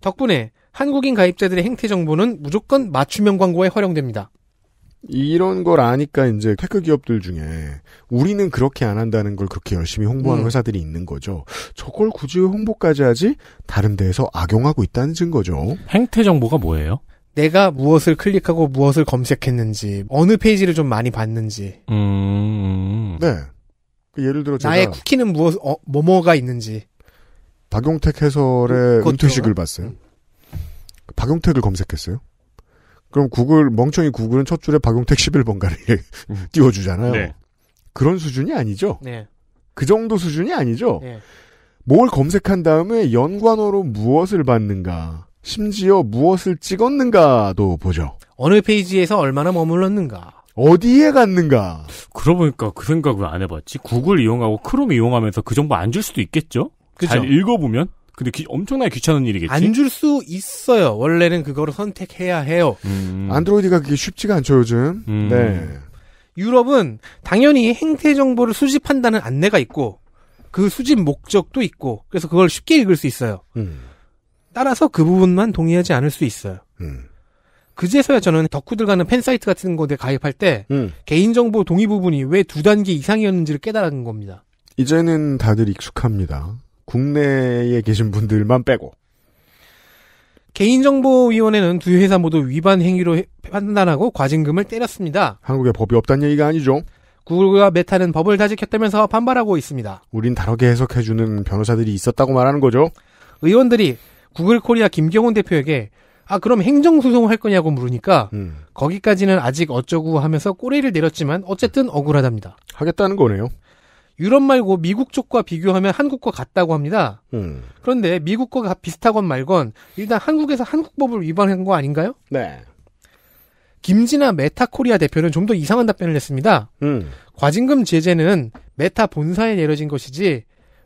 덕분에 한국인 가입자들의 행태 정보는 무조건 맞춤형 광고에 활용됩니다. 이런 걸 아니까 이제 테크 기업들 중에 우리는 그렇게 안 한다는 걸 그렇게 열심히 홍보하는 음. 회사들이 있는 거죠. 저걸 굳이 홍보까지 하지? 다른 데에서 악용하고 있다는 증거죠. 행태 정보가 뭐예요? 내가 무엇을 클릭하고 무엇을 검색했는지 어느 페이지를 좀 많이 봤는지. 음. 네. 그 예를 들어 제가 나의 쿠키는 무엇 어, 뭐뭐가 있는지. 박용택 해설의 그, 은퇴식을 음. 봤어요. 박용택을 검색했어요. 그럼 구글 멍청이 구글은 첫 줄에 박용택 11번가를 음. 띄워주잖아요. 네. 그런 수준이 아니죠. 네. 그 정도 수준이 아니죠. 네. 뭘 검색한 다음에 연관어로 무엇을 받는가, 심지어 무엇을 찍었는가도 보죠. 어느 페이지에서 얼마나 머물렀는가. 어디에 갔는가. 그러고 보니까 그 생각을 안 해봤지. 구글 이용하고 크롬 이용하면서 그 정보 안 줄 수도 있겠죠? 그쵸? 잘 읽어보면 근데 귀, 엄청나게 귀찮은 일이겠지. 안 줄 수 있어요. 원래는 그거를 선택해야 해요. 음. 안드로이드가 그게 쉽지가 않죠 요즘. 음. 네. 유럽은 당연히 행태 정보를 수집한다는 안내가 있고 그 수집 목적도 있고 그래서 그걸 쉽게 읽을 수 있어요. 음. 따라서 그 부분만 동의하지 않을 수 있어요. 음. 그제서야 저는 덕후들과는 팬 사이트 같은 곳에 가입할 때 음. 개인정보 동의 부분이 왜 두 단계 이상이었는지를 깨달은 겁니다. 이제는 다들 익숙합니다. 국내에 계신 분들만 빼고. 개인정보위원회는 두 회사 모두 위반 행위로 판단하고 과징금을 때렸습니다. 한국에 법이 없다는 얘기가 아니죠. 구글과 메타는 법을 다 지켰다면서 반발하고 있습니다. 우린 다르게 해석해주는 변호사들이 있었다고 말하는 거죠. 의원들이 구글 코리아 김경훈 대표에게 아 그럼 행정소송을 할 거냐고 물으니까 음. 거기까지는 아직 어쩌고 하면서 꼬리를 내렸지만 어쨌든 억울하답니다. 하겠다는 거네요. 유럽 말고 미국 쪽과 비교하면 한국과 같다고 합니다. 음. 그런데 미국과 비슷하건 말건 일단 한국에서 한국법을 위반한 거 아닌가요? 네. 김진아 메타코리아 대표는 좀 더 이상한 답변을 했습니다. 음. 과징금 제재는 메타 본사에 내려진 것이지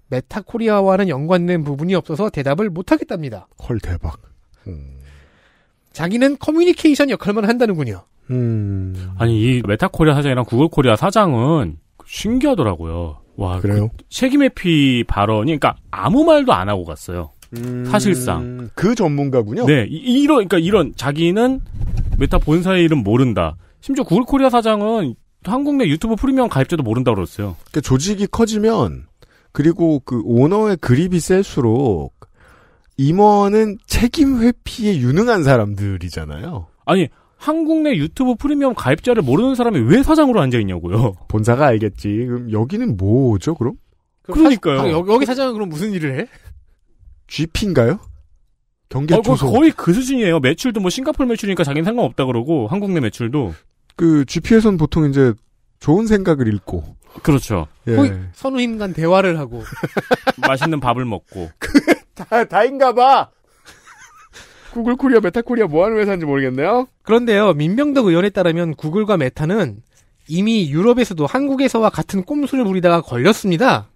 메타코리아와는 연관된 부분이 없어서 대답을 못하겠답니다. 헐 대박. 음. 자기는 커뮤니케이션 역할만 한다는군요. 음. 아니 이 메타코리아 사장이랑 구글코리아 사장은 신기하더라고요. 와, 그 그래요? 그 책임회피 발언이, 그니까 아무 말도 안 하고 갔어요. 음... 사실상 그 전문가군요. 네, 이, 런 그러니까 이런 자기는 메타 본사의 이름 모른다. 심지어 구글 코리아 사장은 한국 내 유튜브 프리미엄 가입자도 모른다 그랬어요. 그러니까 조직이 커지면 그리고 그 오너의 그립이 셀수록 임원은 책임 회피에 유능한 사람들이잖아요. 아니 한국 내 유튜브 프리미엄 가입자를 모르는 사람이 왜 사장으로 앉아있냐고요. 본사가 알겠지. 그럼 여기는 뭐죠, 그럼? 그러니까요. 사, 아, 여기, 여기 사장은 그럼 무슨 일을 해? GP인가요? 경계 어, 그 조소. 거의 그 수준이에요. 매출도 뭐 싱가포르 매출이니까 자기는 상관없다 그러고 한국 내 매출도. 그 GP에선 보통 이제 좋은 생각을 읽고. 그렇죠. 예. 선우인간 대화를 하고 맛있는 밥을 먹고. 다 다인가 봐. 구글 코리아, 메타 코리아 뭐 하는 회사인지 모르겠네요. 그런데요, 민병덕 의원에 따르면 구글과 메타는 이미 유럽에서도 한국에서와 같은 꼼수를 부리다가 걸렸습니다.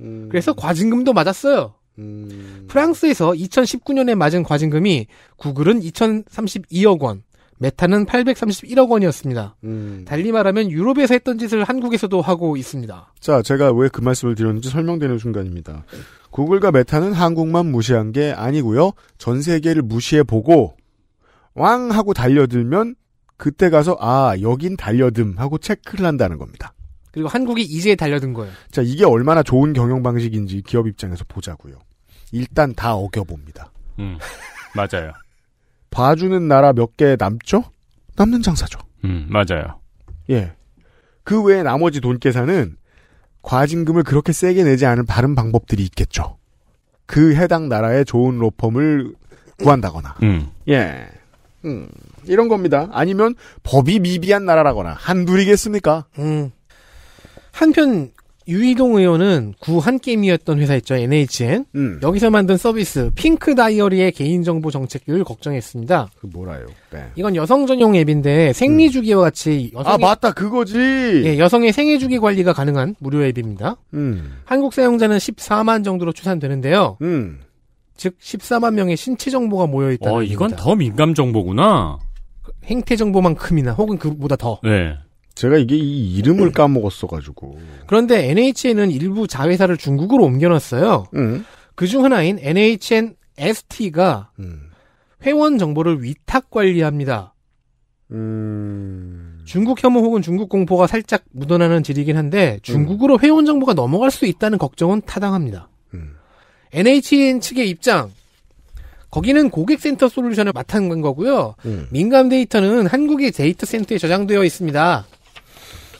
음. 그래서 과징금도 맞았어요. 음. 프랑스에서 2019년에 맞은 과징금이 구글은 2032억 원, 메타는 831억 원이었습니다. 음. 달리 말하면 유럽에서 했던 짓을 한국에서도 하고 있습니다. 자, 제가 왜 그 말씀을 드렸는지 설명되는 순간입니다. 구글과 메타는 한국만 무시한 게 아니고요. 전 세계를 무시해 보고 왕 하고 달려들면 그때 가서 아, 여긴 달려듦 하고 체크를 한다는 겁니다. 그리고 한국이 이제 달려든 거예요. 자, 이게 얼마나 좋은 경영 방식인지 기업 입장에서 보자고요. 일단 다 어겨 봅니다. 음. 맞아요. 봐주는 나라 몇 개 남죠? 남는 장사죠. 음, 맞아요. 예. 그 외에 나머지 돈 계산은 과징금을 그렇게 세게 내지 않은 바른 방법들이 있겠죠. 그 해당 나라의 좋은 로펌을 구한다거나. 음. 예. 음. 이런 겁니다. 아니면 법이 미비한 나라라거나. 한둘이겠습니까? 음. 한편 유이동 의원은 구한 게임이었던 회사 있죠 NHN 음. 여기서 만든 서비스 핑크 다이어리의 개인정보 정책률 걱정했습니다. 그 뭐라요? 네. 이건 여성 전용 앱인데 생리 음. 주기와 같이 여성의, 아 맞다 그거지. 예, 여성의 생애 주기 관리가 가능한 무료 앱입니다. 음. 한국 사용자는 14만 정도로 추산되는데요. 음. 즉 14만 명의 신체 정보가 모여 있다. 어 이건 더 민감 정보구나. 행태 정보만큼이나 혹은 그보다 더. 네. 제가 이게 이 이름을 까먹었어가지고. 그런데 NHN은 일부 자회사를 중국으로 옮겨놨어요. 음. 그중 하나인 NHN ST가 음. 회원 정보를 위탁 관리합니다. 음... 중국 혐오 혹은 중국 공포가 살짝 묻어나는 질이긴 한데 중국으로 회원 정보가 넘어갈 수 있다는 걱정은 타당합니다. NHN 음. 측의 입장 거기는 고객센터 솔루션을 맡은 거고요. 음. 민감 데이터는 한국의 데이터 센터에 저장되어 있습니다.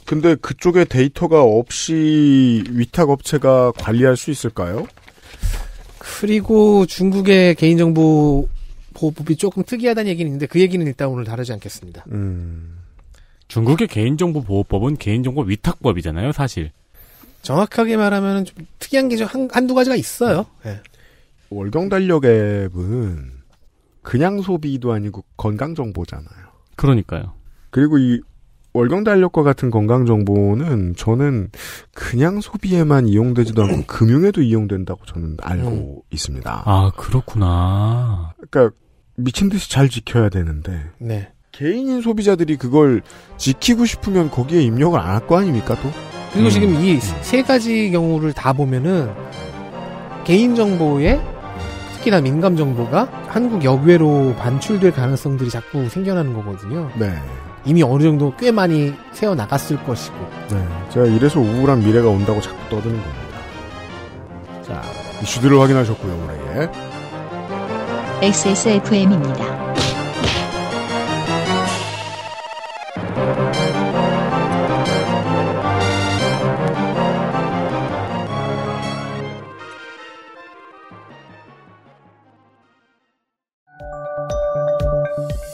근데 그쪽에 데이터가 없이 위탁 업체가 관리할 수 있을까요? 그리고 중국의 개인정보 보호법이 조금 특이하다는 얘기는 있는데 그 얘기는 일단 오늘 다루지 않겠습니다. 음... 중국의 개인정보 보호법은 개인정보 위탁법이잖아요, 사실. 정확하게 말하면 좀 특이한 게 한, 한두 가지가 있어요. 네. 예. 월경달력앱은 그냥 소비도 아니고 건강정보잖아요. 그러니까요. 그리고 이 월경 달력과 같은 건강 정보는 저는 그냥 소비에만 이용되지도 않고 금융에도 이용된다고 저는 알고 음. 있습니다. 아 그렇구나. 그러니까 미친 듯이 잘 지켜야 되는데 네. 개인인 소비자들이 그걸 지키고 싶으면 거기에 입력을 안 할 거 아닙니까 또? 그리고 음. 지금 이세 음. 가지 경우를 다 보면은 개인 정보에 특히나 민감 정보가 한국 역외로 반출될 가능성들이 자꾸 생겨나는 거거든요. 네. 이미 어느 정도 꽤 많이 세어 나갔을 것이고. 네, 제가 이래서 우울한 미래가 온다고 자꾸 떠드는 겁니다. 자, 이슈들을 확인하셨고요, 오늘. XSFM입니다.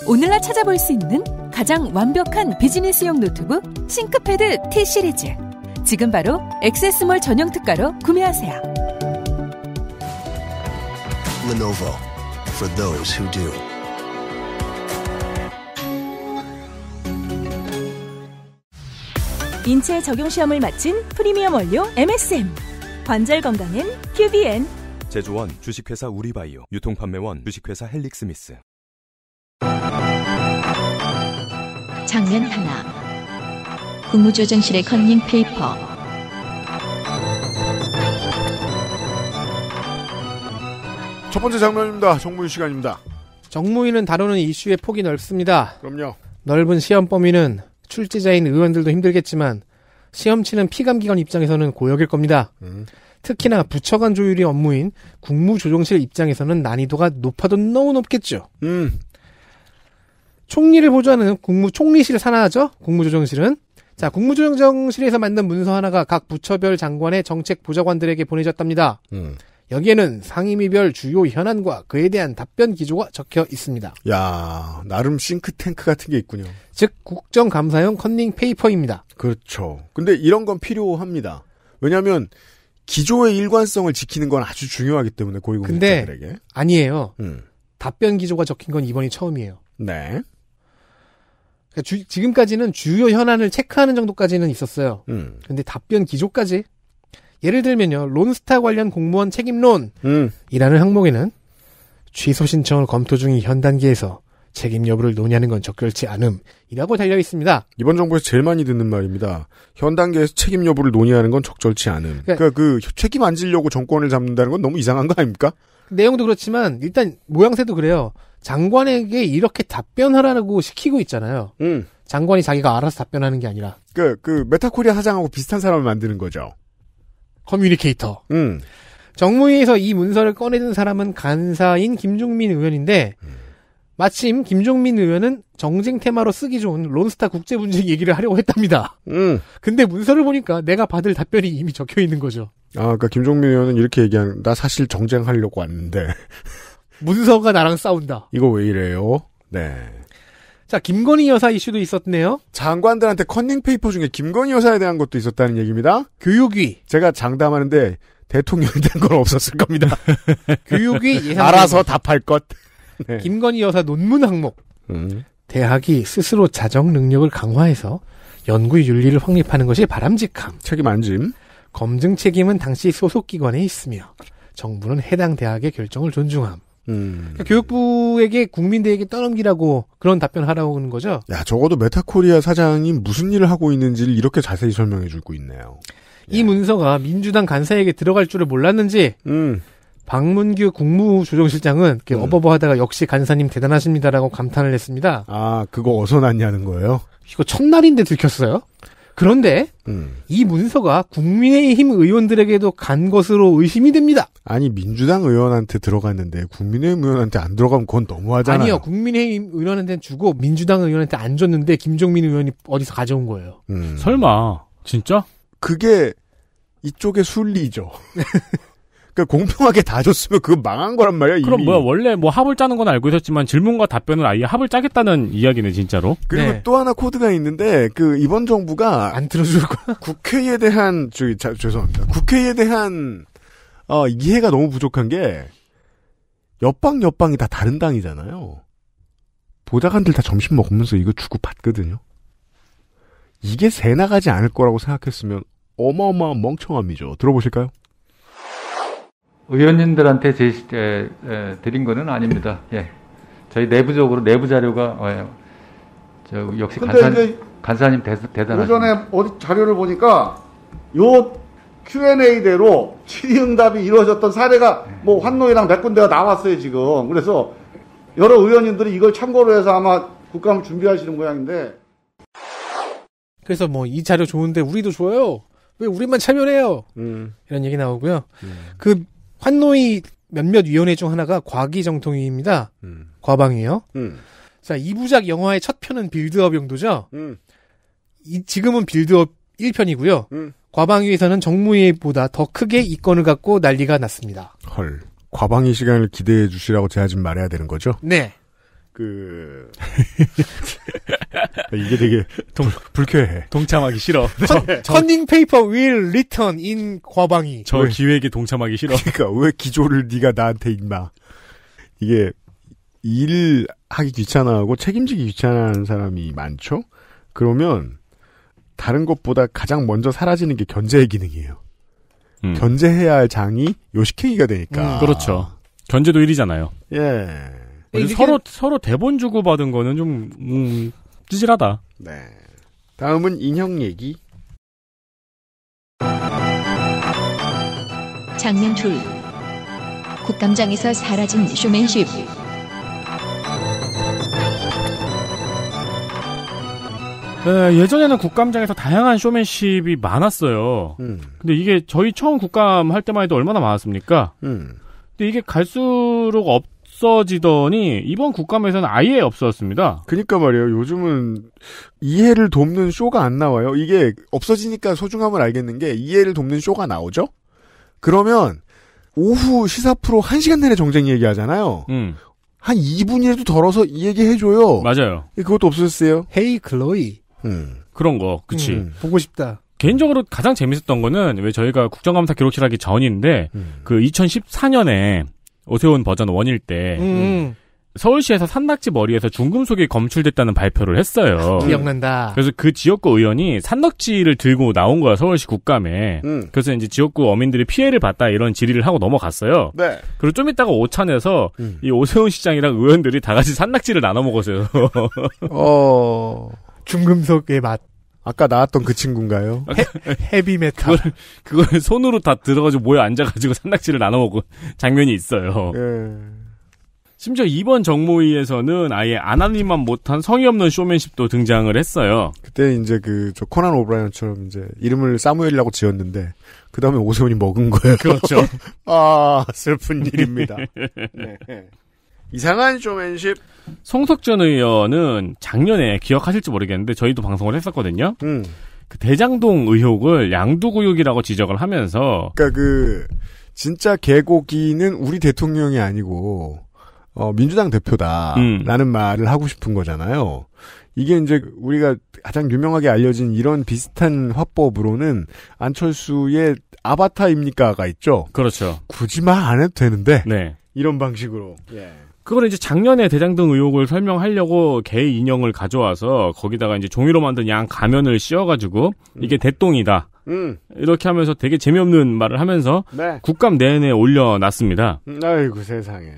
오늘날 찾아볼 수 있는 가장 완벽한 비즈니스용 노트북 싱크패드 T 시리즈. 지금 바로 액세스몰 전용 특가로 구매하세요. Lenovo for those who do. 인체 적용 시험을 마친 프리미엄 원료 MSM. 관절 건강엔 QBN. 제조원 주식회사 우리바이오 유통판매원 주식회사 헬릭스미스 장면 하나. 국무조정실의 컨닝 페이퍼. 첫 번째 장면입니다. 정무위 시간입니다. 정무위는 다루는 이슈의 폭이 넓습니다. 그럼요. 넓은 시험 범위는 출제자인 의원들도 힘들겠지만 시험 치는 피감기관 입장에서는 고역일 겁니다. 음. 특히나 부처간 조율이 업무인 국무조정실 입장에서는 난이도가 높아도 너무 높겠죠. 음, 총리를 보좌하는 국무총리실 산하죠. 국무조정실은. 자, 국무조정실에서 만든 문서 하나가 각 부처별 장관의 정책 보좌관들에게 보내졌답니다. 음. 여기에는 상임위별 주요 현안과 그에 대한 답변 기조가 적혀 있습니다. 야, 나름 싱크탱크 같은 게 있군요. 즉 국정감사용 컨닝 페이퍼입니다. 그렇죠. 근데 이런 건 필요합니다. 왜냐하면 기조의 일관성을 지키는 건 아주 중요하기 때문에 고위공직자들에게. 아니에요. 음. 답변 기조가 적힌 건 이번이 처음이에요. 네. 그러니까 주, 지금까지는 주요 현안을 체크하는 정도까지는 있었어요. 음. 근데 답변 기조까지 예를 들면요 론스타 관련 공무원 책임론이라는 음. 항목에는 취소 신청을 검토 중인 현 단계에서 책임 여부를 논의하는 건 적절치 않음이라고 달려 있습니다. 이번 정부에서 제일 많이 듣는 말입니다. 현 단계에서 책임 여부를 논의하는 건 적절치 않음. 그러니까, 그러니까 그 책임 안 지려고 정권을 잡는다는 건 너무 이상한 거 아닙니까? 내용도 그렇지만 일단 모양새도 그래요. 장관에게 이렇게 답변하라고 시키고 있잖아요. 음. 장관이 자기가 알아서 답변하는 게 아니라. 그, 그, 메타코리아 사장하고 비슷한 사람을 만드는 거죠. 커뮤니케이터. 음. 정무위에서 이 문서를 꺼내든 사람은 간사인 김종민 의원인데, 음. 마침 김종민 의원은 정쟁 테마로 쓰기 좋은 론스타 국제 분쟁 얘기를 하려고 했답니다. 음. 근데 문서를 보니까 내가 받을 답변이 이미 적혀 있는 거죠. 아, 그러니까 김종민 의원은 이렇게 얘기한나 사실 정쟁하려고 왔는데. 문서가 나랑 싸운다. 이거 왜 이래요? 네. 자, 김건희 여사 이슈도 있었네요. 장관들한테 컨닝 페이퍼 중에 김건희 여사에 대한 것도 있었다는 얘기입니다. 교육위. 제가 장담하는데 대통령이 된 건 없었을 겁니다. 교육위 예산 알아서 답할 것. 네. 김건희 여사 논문 항목. 음. 대학이 스스로 자정 능력을 강화해서 연구 윤리를 확립하는 것이 바람직함. 책임 안짐. 검증 책임은 당시 소속 기관에 있으며 정부는 해당 대학의 결정을 존중함. 음. 그러니까 교육부에게 국민들에게 떠넘기라고 그런 답변을 하라고 하는 거죠. 야, 적어도 메타코리아 사장이 무슨 일을 하고 있는지를 이렇게 자세히 설명해 주고 있네요. 이 예. 문서가 민주당 간사에게 들어갈 줄을 몰랐는지 음. 박문규 국무조정실장은 음. 어버버하다가 역시 간사님 대단하십니다라고 감탄을 했습니다. 아, 그거 어서 났냐는 거예요? 이거 첫날인데 들켰어요? 그런데 음. 이 문서가 국민의힘 의원들에게도 간 것으로 의심이 됩니다. 아니 민주당 의원한테 들어갔는데 국민의힘 의원한테 안 들어가면 그건 너무하잖아요. 아니요. 국민의힘 의원한테 주고 민주당 의원한테 안 줬는데 김종민 의원이 어디서 가져온 거예요. 음. 설마 진짜? 그게 이쪽의 순리죠. 그러니까 공평하게 다 줬으면 그 망한 거란 말이야. 이미. 그럼 뭐야 원래 뭐 합을 짜는 건 알고 있었지만 질문과 답변을 아예 합을 짜겠다는 이야기네 진짜로. 그리고 네. 또 하나 코드가 있는데 그 이번 정부가 안 들어줄 거야. 국회에 대한 저, 자, 죄송합니다. 국회에 대한 어, 이해가 너무 부족한 게 옆방 옆방이 다 다른 당이잖아요. 보좌관들 다 점심 먹으면서 이거 주고 받거든요. 이게 새 나가지 않을 거라고 생각했으면 어마어마한 멍청함이죠. 들어보실까요? 의원님들한테 제시 에, 에, 드린 거는 아닙니다. 예. 저희 내부적으로 내부 자료가 어, 예. 저 역시 간사님, 간사님 대단하죠. 오전에 어디 자료를 보니까 요 Q&A대로 질의응답이 이루어졌던 사례가 뭐 네. 환노이랑 몇 군데가 나왔어요 지금. 그래서 여러 의원님들이 이걸 참고로 해서 아마 국감을 준비하시는 모양인데. 그래서 뭐 이 자료 좋은데 우리도 좋아요. 왜 우리만 참여해요? 음. 이런 얘기 나오고요. 음. 그 환노이 몇몇 위원회 중 하나가 과기정통위입니다. 음. 과방위요. 음. 자, 2 부작 영화의 첫 편은 빌드업 용도죠. 음. 이, 지금은 빌드업 1편이고요. 음. 과방위에서는 정무위보다 더 크게 이권을 갖고 난리가 났습니다. 헐. 과방위 시간을 기대해 주시라고 제가 지금 말해야 되는 거죠? 네. 그 이게 되게 동, 불, 쾌해 동참하기 싫어. 컨닝 네. 페이퍼 윌 리턴 인 과방이. 저 왜, 기획에 동참하기 싫어. 그러니까 왜 기조를 네가 나한테 있나. 이게 일 하기 귀찮아하고 책임지기 귀찮아하는 사람이 많죠. 그러면 다른 것보다 가장 먼저 사라지는 게 견제의 기능이에요. 음. 견제해야 할 장이 요식행위가 되니까. 음, 그렇죠. 견제도 일이잖아요. 예. 서로 서로 대본 주고 받은 거는 좀 음, 찌질하다. 네. 다음은 인형 얘기. 장면 둘. 국감장에서 사라진 쇼맨십. 네, 예전에는 국감장에서 다양한 쇼맨십이 많았어요. 음. 근데 이게 저희 처음 국감 할 때만 해도 얼마나 많았습니까? 음. 근데 이게 갈수록 업, 없어지더니 이번 국감에서는 아예 없어졌습니다. 그니까 러 말이에요. 요즘은 이해를 돕는 쇼가 안 나와요. 이게 없어지니까 소중함을 알겠는 게 이해를 돕는 쇼가 나오죠? 그러면 오후 시사 프로 1시간 내내 정쟁 얘기하잖아요. 음. 한 2분이라도 덜어서 이 얘기 해줘요. 맞아요. 예, 그것도 없어졌어요 헤이 글로이. 음. 그런 거, 그치. 음, 보고 싶다. 개인적으로 가장 재밌었던 거는 왜 저희가 국정감사 기록실 하기 전인데 음. 그 2014년에 오세훈 버전 원일때 음. 서울시에서 산낙지 머리에서 중금속이 검출됐다는 발표를 했어요. 아, 기억난다. 그래서 그 지역구 의원이 산낙지를 들고 나온 거야 서울시 국감에. 음. 그래서 이제 지역구 어민들이 피해를 봤다 이런 질의를 하고 넘어갔어요. 네. 그리고 좀이따가 오찬에서 음. 이 오세훈 시장이랑 의원들이 다 같이 산낙지를 나눠 먹었어요. 어 중금속의 맛. 아까 나왔던 그 친구인가요? 아, 그, 헤, 네. 비메탈 그걸, 그걸 손으로 다 들어가지고 모여 앉아가지고 산낙지를 나눠 먹은 장면이 있어요. 예. 심지어 이번 정모의에서는 아예 안하님만 못한 성의 없는 쇼맨십도 등장을 했어요. 그때 이제 그 저 코난 오브라이언처럼 이제 이름을 사무엘이라고 지었는데 그 다음에 오세훈이 먹은 거예요. 그렇죠. 아 슬픈 일입니다. 네. 이상한 쇼맨십. 송석준 의원은 작년에 기억하실지 모르겠는데 저희도 방송을 했었거든요. 음. 그 대장동 의혹을 양두구역이라고 지적을 하면서 그러니까 그 진짜 개고기는 우리 대통령이 아니고 어, 민주당 대표다라는 음. 말을 하고 싶은 거잖아요. 이게 이제 우리가 가장 유명하게 알려진 이런 비슷한 화법으로는 안철수의 아바타입니까가 있죠. 그렇죠. 굳이 말 안 해도 되는데. 네. 이런 방식으로. 예. 그거는 이제 작년에 대장동 의혹을 설명하려고 개 인형을 가져와서 거기다가 이제 종이로 만든 양 가면을 씌워가지고 음. 이게 대똥이다. 음. 이렇게 하면서 되게 재미없는 말을 하면서 네. 국감 내내 올려놨습니다. 음, 아이고 세상에.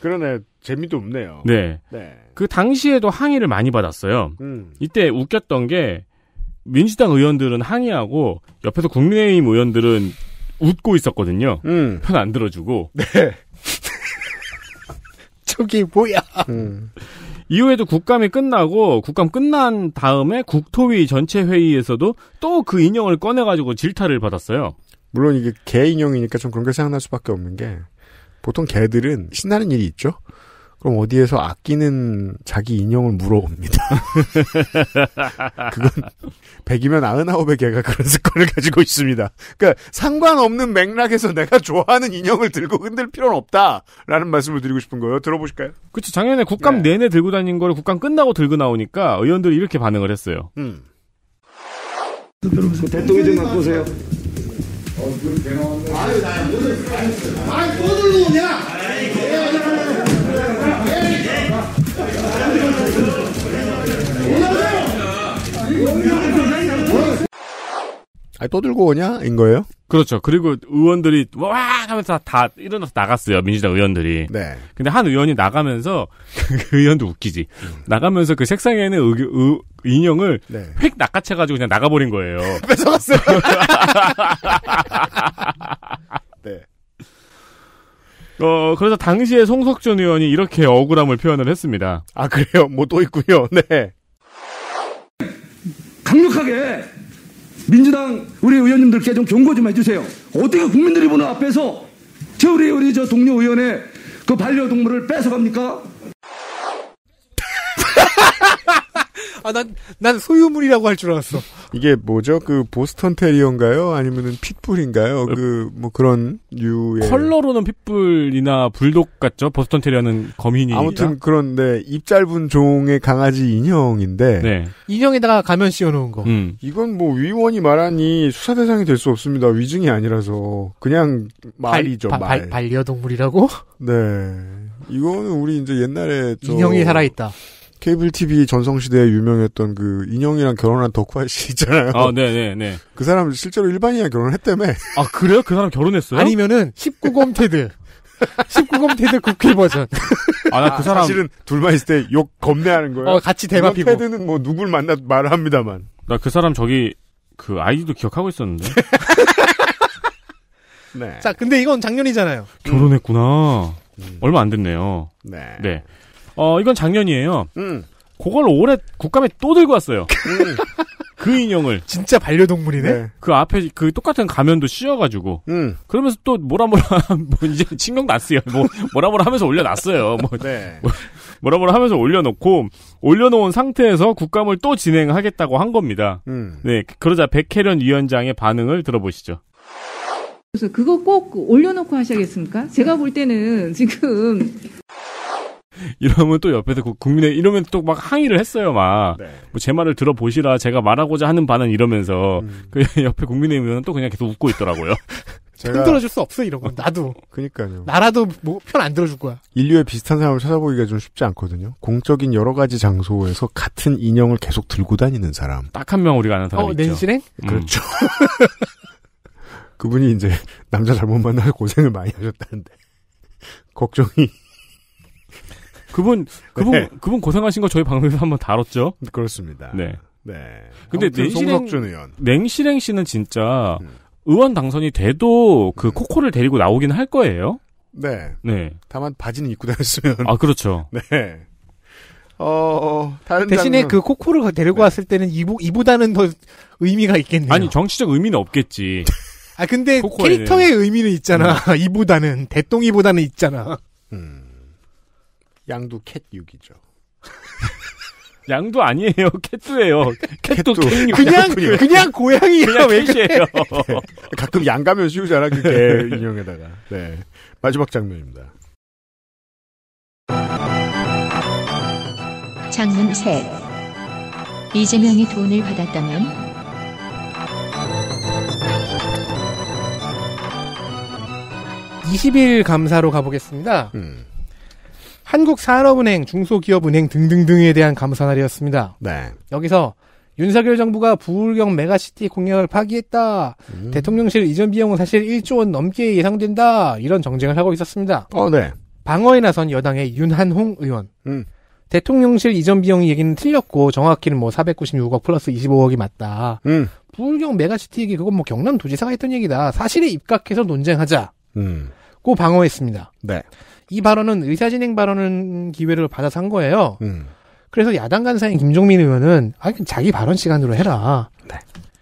그러네 재미도 없네요. 네. 네. 그 당시에도 항의를 많이 받았어요. 음. 이때 웃겼던 게 민주당 의원들은 항의하고 옆에서 국민의힘 의원들은 웃고 있었거든요. 음. 편안 들어주고. 네. 저기 뭐야. 음. 이후에도 국감이 끝나고 국감 끝난 다음에 국토위 전체 회의에서도 또 그 인형을 꺼내가지고 질타를 받았어요. 물론 이게 개 인형이니까 좀 그런 게 생각날 수밖에 없는 게 보통 개들은 신나는 일이 있죠. 그럼 어디에서 아끼는 자기 인형을 물어옵니다. 그건 100이면 99의 개가 그런 습관을 가지고 있습니다. 그러니까 상관없는 맥락에서 내가 좋아하는 인형을 들고 흔들 필요는 없다라는 말씀을 드리고 싶은 거예요. 들어보실까요? 그렇죠. 작년에 국감 네. 내내 들고 다닌 걸 국감 끝나고 들고 나오니까 의원들이 이렇게 반응을 했어요. 음. 대통령 좀 갖고 오세요. 아유, 나야. 아유, 뭐들 오냐? 아니 또 들고 오냐인 거예요? 그렇죠. 그리고 의원들이 와 하면서 다 일어나서 나갔어요. 민주당 의원들이. 네. 근데 한 의원이 나가면서 그 의원도 웃기지. 음. 나가면서 그 책상에 있는 의, 의, 인형을 네. 휙 낚아채 가지고 그냥 나가 버린 거예요. 뺏어갔어요. 네. 어, 그래서 당시에 송석준 의원이 이렇게 억울함을 표현을 했습니다. 아, 그래요? 뭐 또 있고요. 네. 강력하게 민주당 우리 의원님들께 좀 경고 좀 해주세요. 어떻게 국민들이 보는 앞에서 저 우리 우리 저 동료 의원의 그 반려동물을 뺏어갑니까? 아, 난, 난 소유물이라고 할 줄 알았어. 이게 뭐죠? 그 보스턴 테리어인가요? 아니면은 핏불인가요? 그, 뭐 그런 류의. 컬러로는 핏불이나 불독 같죠? 보스턴 테리어는 거민이. 아무튼 그런데 네, 입 짧은 종의 강아지 인형인데. 네. 인형에다가 가면 씌워놓은 거. 음. 이건 뭐 위원이 말하니 수사 대상이 될 수 없습니다. 위증이 아니라서. 그냥 말이죠, 발, 말. 반려동물이라고? 네. 이거는 우리 이제 옛날에. 인형이 살아있다. 케이블 TV 전성시대에 유명했던 그 인형이랑 결혼한 덕후아 씨 있잖아요. 아, 네네네. 네, 네. 그 사람 실제로 일반인이랑 결혼했다며. 아, 그래요? 그 사람 결혼했어요? 아니면은 19검 테드. 19검 테드 국회 버전. 아, 나 그 사람. 사실은 둘만 있을 때 욕 겁내하는 거예요. 어, 같이 대박 피고. 테드는 뭐 누굴 만나 말을 합니다만. 나 그 사람 저기 그 아이디도 기억하고 있었는데. 네. 자, 근데 이건 작년이잖아요. 결혼했구나. 음. 얼마 안 됐네요. 네. 네. 어, 이건 작년이에요. 음. 그걸 올해 국감에 또 들고 왔어요. 음. 그 인형을. 진짜 반려동물이네? 네. 그 앞에 그 똑같은 가면도 씌워가지고. 음. 그러면서 또 뭐라 뭐라, 뭐 이제 신경 났어요. 뭐, 뭐라 뭐라 하면서 올려놨어요. 뭐, 네. 뭐 뭐라 뭐라 하면서 올려놓고, 올려놓은 상태에서 국감을 또 진행하겠다고 한 겁니다. 음. 네. 그러자 백혜련 위원장의 반응을 들어보시죠. 그래서 그거 꼭 올려놓고 하셔야겠습니까? 제가 볼 때는 지금 이러면 또 옆에서 국민의 이러면 또 막 항의를 했어요 막. 네. 뭐제 말을 들어보시라 제가 말하고자 하는 바는 이러면서 음. 그 옆에 국민의힘은 또 그냥 계속 웃고 있더라고요. 제가 들어줄 수 없어 이런 건 어, 나도. 그니까요. 나라도 뭐 편 안 들어줄 거야. 인류의 비슷한 사람을 찾아보기가 좀 쉽지 않거든요. 공적인 여러 가지 장소에서 같은 인형을 계속 들고 다니는 사람. 딱 한 명 우리가 아는 사람 어, 있죠. 낸신행? 음. 그렇죠. 그분이 이제 남자 잘못 만나서 고생을 많이 하셨다는데 걱정이 그분 그분 네. 그분 고생하신 거 저희 방송에서 한번 다뤘죠. 그렇습니다. 네. 네. 근데 냉실행 냉실행 씨는 진짜 음. 의원 당선이 돼도 그 음. 코코를 데리고 나오긴 할 거예요. 네. 네. 다만 바지는 입고 다녔으면. 아 그렇죠. 네. 어, 대신에 장르... 그 코코를 데리고 네. 왔을 때는 이보, 이보다는 더 의미가 있겠네요. 아니 정치적 의미는 없겠지. 아 근데 코코에는. 캐릭터의 의미는 있잖아. 음. 이보다는 대똥이보다는 있잖아. 음. 양도 캣육이죠. 양도 아니에요. 캣두예요. 캣두. 캣두. 그냥 그냥 고양이야. 그냥 캣이에요. 네. 가끔 양 가면 씌우잖아. 그개 인형에다가. 네. 마지막 장면입니다. 장면 3. 이재명이 돈을 받았다면 2 0일 감사로 가보겠습니다. 음. 한국산업은행, 중소기업은행 등등등에 대한 감사 날이었습니다. 네. 여기서 윤석열 정부가 부울경 메가시티 공약을 파기했다. 음. 대통령실 이전 비용은 사실 1조 원 넘게 예상된다. 이런 정쟁을 하고 있었습니다. 어, 네. 방어에 나선 여당의 윤한홍 의원. 음. 대통령실 이전 비용 얘기는 틀렸고 정확히는 뭐 496억 플러스 25억이 맞다. 음. 부울경 메가시티 얘기 그건 뭐 경남 도지사가 했던 얘기다. 사실에 입각해서 논쟁하자. 음. 고 방어했습니다. 네. 이 발언은 의사진행 발언은 기회를 받아서 한 거예요. 음. 그래서 야당 간사인 김종민 의원은 아그 자기 발언 시간으로 해라. 네.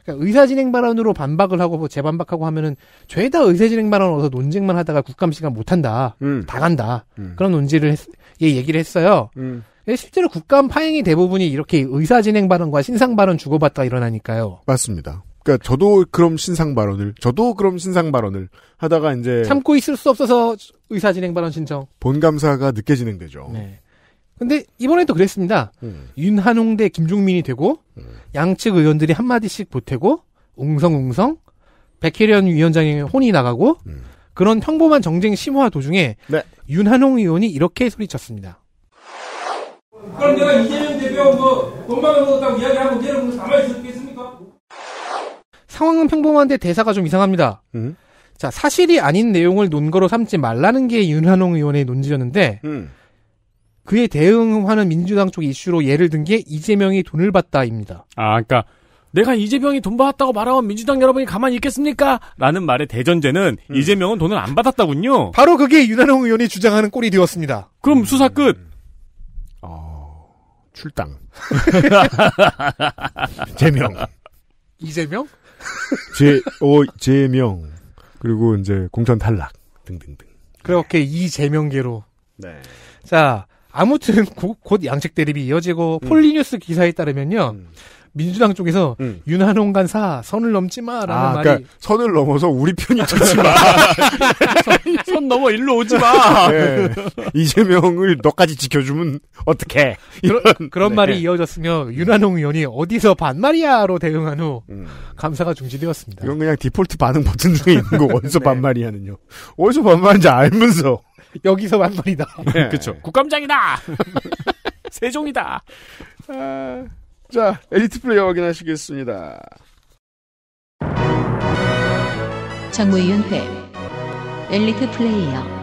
그러니까 의사진행 발언으로 반박을 하고 뭐 재반박하고 하면은 죄다 의사진행 발언 얻어서 논쟁만 하다가 국감 시간 못 한다. 음. 다 간다. 음. 그런 논지를 했, 예, 얘기를 했어요. 음. 실제로 국감 파행이 대부분이 이렇게 의사진행 발언과 신상 발언 주고받다 일어나니까요. 맞습니다. 그러니까 저도 그럼 신상 발언을, 저도 그럼 신상 발언을 하다가 이제 참고 있을 수 없어서 의사 진행 발언 신청. 본 감사가 늦게 진행되죠. 네. 근데 이번에도 그랬습니다. 음. 윤한홍대 김종민이 되고 음. 양측 의원들이 한 마디씩 보태고 웅성웅성 백혜련 위원장의 혼이 나가고 음. 그런 평범한 정쟁 심화 도중에 네. 윤한홍 의원이 이렇게 소리쳤습니다. 그럼 내가 이재명 대표 뭐 돈만 얻었다고 이야기하고 내려보면 가만히 있을 겠습니까 상황은 평범한데 대사가 좀 이상합니다. 음. 자, 사실이 아닌 내용을 논거로 삼지 말라는 게 윤한홍 의원의 논지였는데, 음. 그에 대응하는 민주당 쪽 이슈로 예를 든 게 이재명이 돈을 받다입니다. 아, 그러니까 내가 이재명이 돈 받았다고 말하면 민주당 여러분이 가만히 있겠습니까? 라는 말의 대전제는 음. 이재명은 돈을 안 받았다군요. 바로 그게 윤한홍 의원이 주장하는 꼴이 되었습니다. 그럼 음. 수사 끝. 어... 출당. 재명. 이재명? 제, 어, 제명. 그리고 이제 공천 탈락. 등등등. 그렇게 이 제명계로. 네. 자, 아무튼 고, 곧 양측 대립이 이어지고 음. 폴리뉴스 기사에 따르면요. 음. 민주당 쪽에서 음. 윤한홍 간사 선을 넘지 마라는 아, 그러니까 선을 넘어서 우리 편이 되지 마. 선, 선, 넘어 일로 오지 마. 네. 이재명을 너까지 지켜주면 어떡해. 이런. 그런, 그런 네. 말이 이어졌으며 윤한홍 의원이 어디서 반말이야로 대응한 후 음. 감사가 중지되었습니다. 이건 그냥 디폴트 반응 버튼 중에 있는 거 어디서 네. 반말이야는요. 어디서 반말인지 알면서 여기서 반말이다. 그렇죠. 국감장이다. 세종이다. 아... 자, 엘리트 플레이어 확인하시겠습니다. 정무위원회 엘리트 플레이어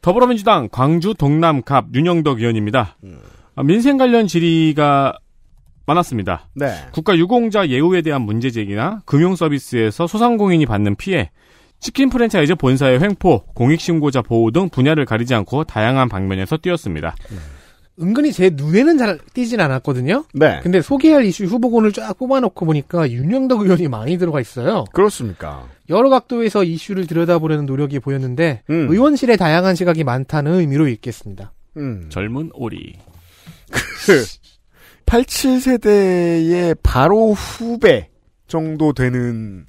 더불어민주당 광주 동남갑 윤영덕 의원입니다. 음. 민생 관련 질의가 많았습니다. 네. 국가 유공자 예우에 대한 문제 제기나 금융 서비스에서 소상공인이 받는 피해, 치킨 프랜차이즈 본사의 횡포, 공익신고자 보호 등 분야를 가리지 않고 다양한 방면에서 뛰었습니다. 음. 은근히 제 눈에는 잘 띄진 않았거든요. 네. 근데 소개할 이슈 후보군을 쫙 뽑아놓고 보니까 윤영덕 의원이 많이 들어가 있어요. 그렇습니까. 여러 각도에서 이슈를 들여다보려는 노력이 보였는데 음. 의원실에 다양한 시각이 많다는 의미로 읽겠습니다. 음. 젊은 오리. 87세대의 그 바로 후배 정도 되는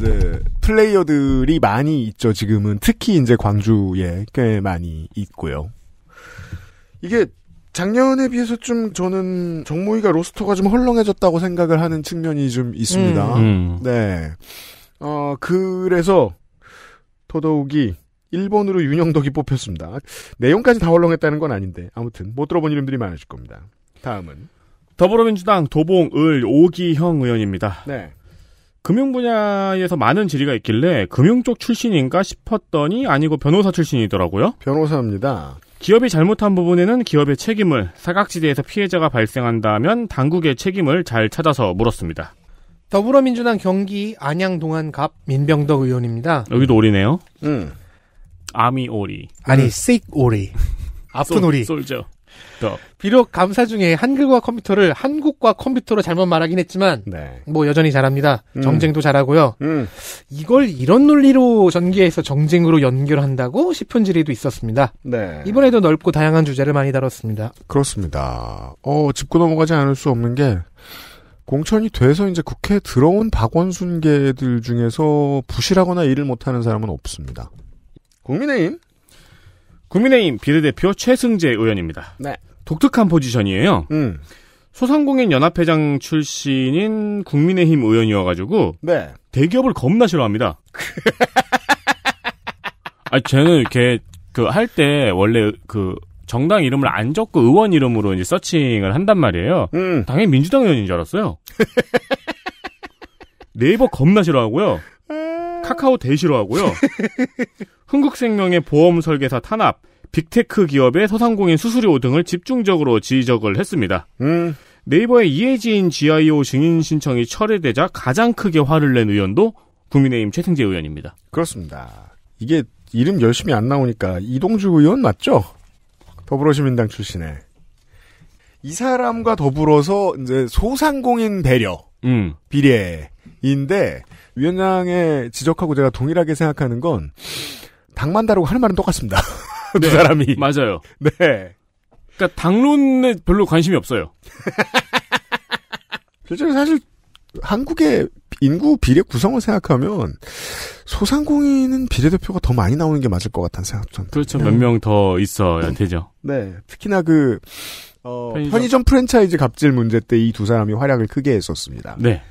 이 플레이어들이 많이 있죠. 지금은 특히 이제 광주에 꽤 많이 있고요. 이게 작년에 비해서 좀 저는 정모이가 로스터가 좀 헐렁해졌다고 생각을 하는 측면이 좀 있습니다. 음. 음. 네. 어, 그래서 더더욱이 일본으로 윤영덕이 뽑혔습니다. 내용까지 다 헐렁했다는 건 아닌데 아무튼 못 들어본 이름들이 많으실 겁니다. 다음은 더불어민주당 도봉을 오기형 의원입니다. 네. 금융 분야에서 많은 질의가 있길래 금융 쪽 출신인가 싶었더니 아니고 변호사 출신이더라고요. 변호사입니다. 기업이 잘못한 부분에는 기업의 책임을 사각지대에서 피해자가 발생한다면 당국의 책임을 잘 찾아서 물었습니다. 더불어민주당 경기 안양 동안갑 민병덕 의원입니다. 여기도 오리네요. 음. 아미 오리. 아니, 음. 씩 오리. 아픈 오리. 솔져. 비록 감사 중에 한글과 컴퓨터를 한국과 컴퓨터로 잘못 말하긴 했지만 네. 뭐 여전히 잘합니다. 음. 정쟁도 잘하고요. 음. 이걸 이런 논리로 전기에서 정쟁으로 연결한다고 싶은 질의도 있었습니다. 네. 이번에도 넓고 다양한 주제를 많이 다뤘습니다. 그렇습니다. 어, 짚고 넘어가지 않을 수 없는 게 공천이 돼서 이제 국회에 들어온 박원순계들 중에서 부실하거나 일을 못하는 사람은 없습니다. 국민의힘 국민의힘 비례대표 최승재 의원입니다. 네. 독특한 포지션이에요. 음. 소상공인 연합회장 출신인 국민의힘 의원이어가지고 네. 대기업을 겁나 싫어합니다. 아, 쟤는 이렇게 그 할 때 원래 그 정당 이름을 안 적고 의원 이름으로 이제 서칭을 한단 말이에요. 음. 당연히 민주당 의원인 줄 알았어요. 네이버 겁나 싫어하고요. 아. 카카오 대 싫어하고요. 흥국생명의 보험 설계사 탄압, 빅테크 기업의 서상공인 수수료 등을 집중적으로 지적을 했습니다. 음. 네이버의 이해지인 GIO 증인 신청이 철회되자 가장 크게 화를 낸 의원도 국민의힘 최승재 의원입니다. 그렇습니다. 이게 이름 열심히 안 나오니까 이동주 의원 맞죠? 더불어시민당 출신에 이 사람과 더불어서 이제 소상공인 배려 음. 비례인데 위원장의 지적하고 제가 동일하게 생각하는 건 당만 다르고 하는 말은 똑같습니다. 두 네, 사람이. 맞아요. 네. 그러니까 당론에 별로 관심이 없어요. 실제로 사실 한국의 인구 비례 구성을 생각하면 소상공인은 비례대표가 더 많이 나오는 게 맞을 것 같다는 생각도 그렇죠. 몇 명 더 있어야 되죠. 네. 특히나 그 어, 편의점. 편의점 프랜차이즈 갑질 문제 때 이 두 사람이 활약을 크게 했었습니다. 네.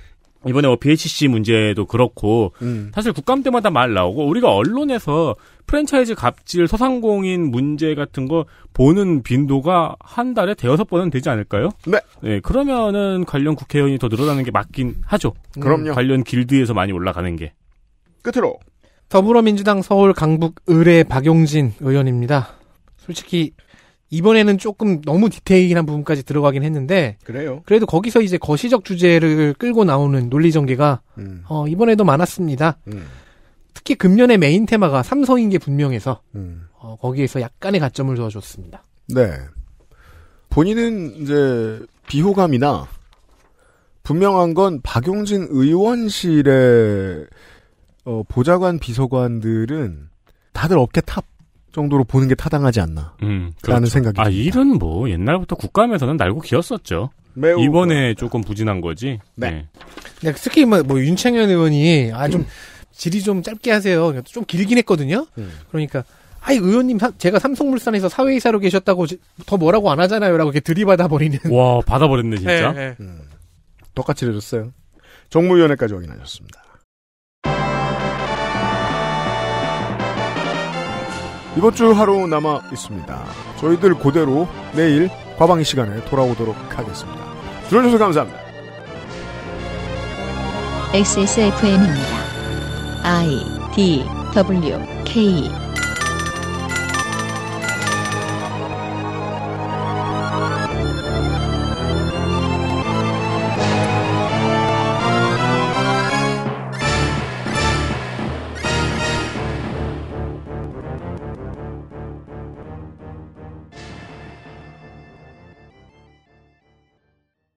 이번에 뭐 BHC 문제도 그렇고 음. 사실 국감 때마다 말 나오고 우리가 언론에서 프랜차이즈 갑질 소상공인 문제 같은 거 보는 빈도가 한 달에 대여섯 번은 되지 않을까요? 네. 네 그러면은 관련 국회의원이 더 늘어나는 게 맞긴 하죠. 그럼요. 음, 관련 길드에서 많이 올라가는 게. 끝으로 더불어민주당 서울 강북 의뢰 박용진 의원입니다. 솔직히 이번에는 조금 너무 디테일한 부분까지 들어가긴 했는데 그래요. 그래도 거기서 이제 거시적 주제를 끌고 나오는 논리 전개가 음. 어, 이번에도 많았습니다. 음. 특히 금년의 메인 테마가 삼성인 게 분명해서 음. 어, 거기에서 약간의 가점을 줘줬습니다. 네. 본인은 이제 비호감이나 분명한 건 박용진 의원실의 어, 보좌관 비서관들은 다들 업계 탑. 정도로 보는 게 타당하지 않나. 음, 그렇죠. 라는 생각이 아, 듭니다. 일은 뭐 옛날부터 국감에서는 날고 기었었죠. 이번에 그렇구 뭐. 조금 부진한 거지. 네. 네. 근데 특히 뭐, 뭐 윤창현 의원이 아좀 음. 질이 좀 짧게 하세요. 좀 길긴 했거든요. 음. 그러니까 아 의원님 제가 삼성물산에서 사회이사로 계셨다고 더 뭐라고 안 하잖아요라고 이렇게 들이받아 버리는. 와 받아 버렸네 진짜. 네, 네. 음. 똑같이 해줬어요. 정무위원회까지 확인하셨습니다. 이번 주 하루 남아 있습니다. 저희들 고대로 내일 과방이 시간에 돌아오도록 하겠습니다. 들어주셔서 감사합니다. XSFM입니다. I D W K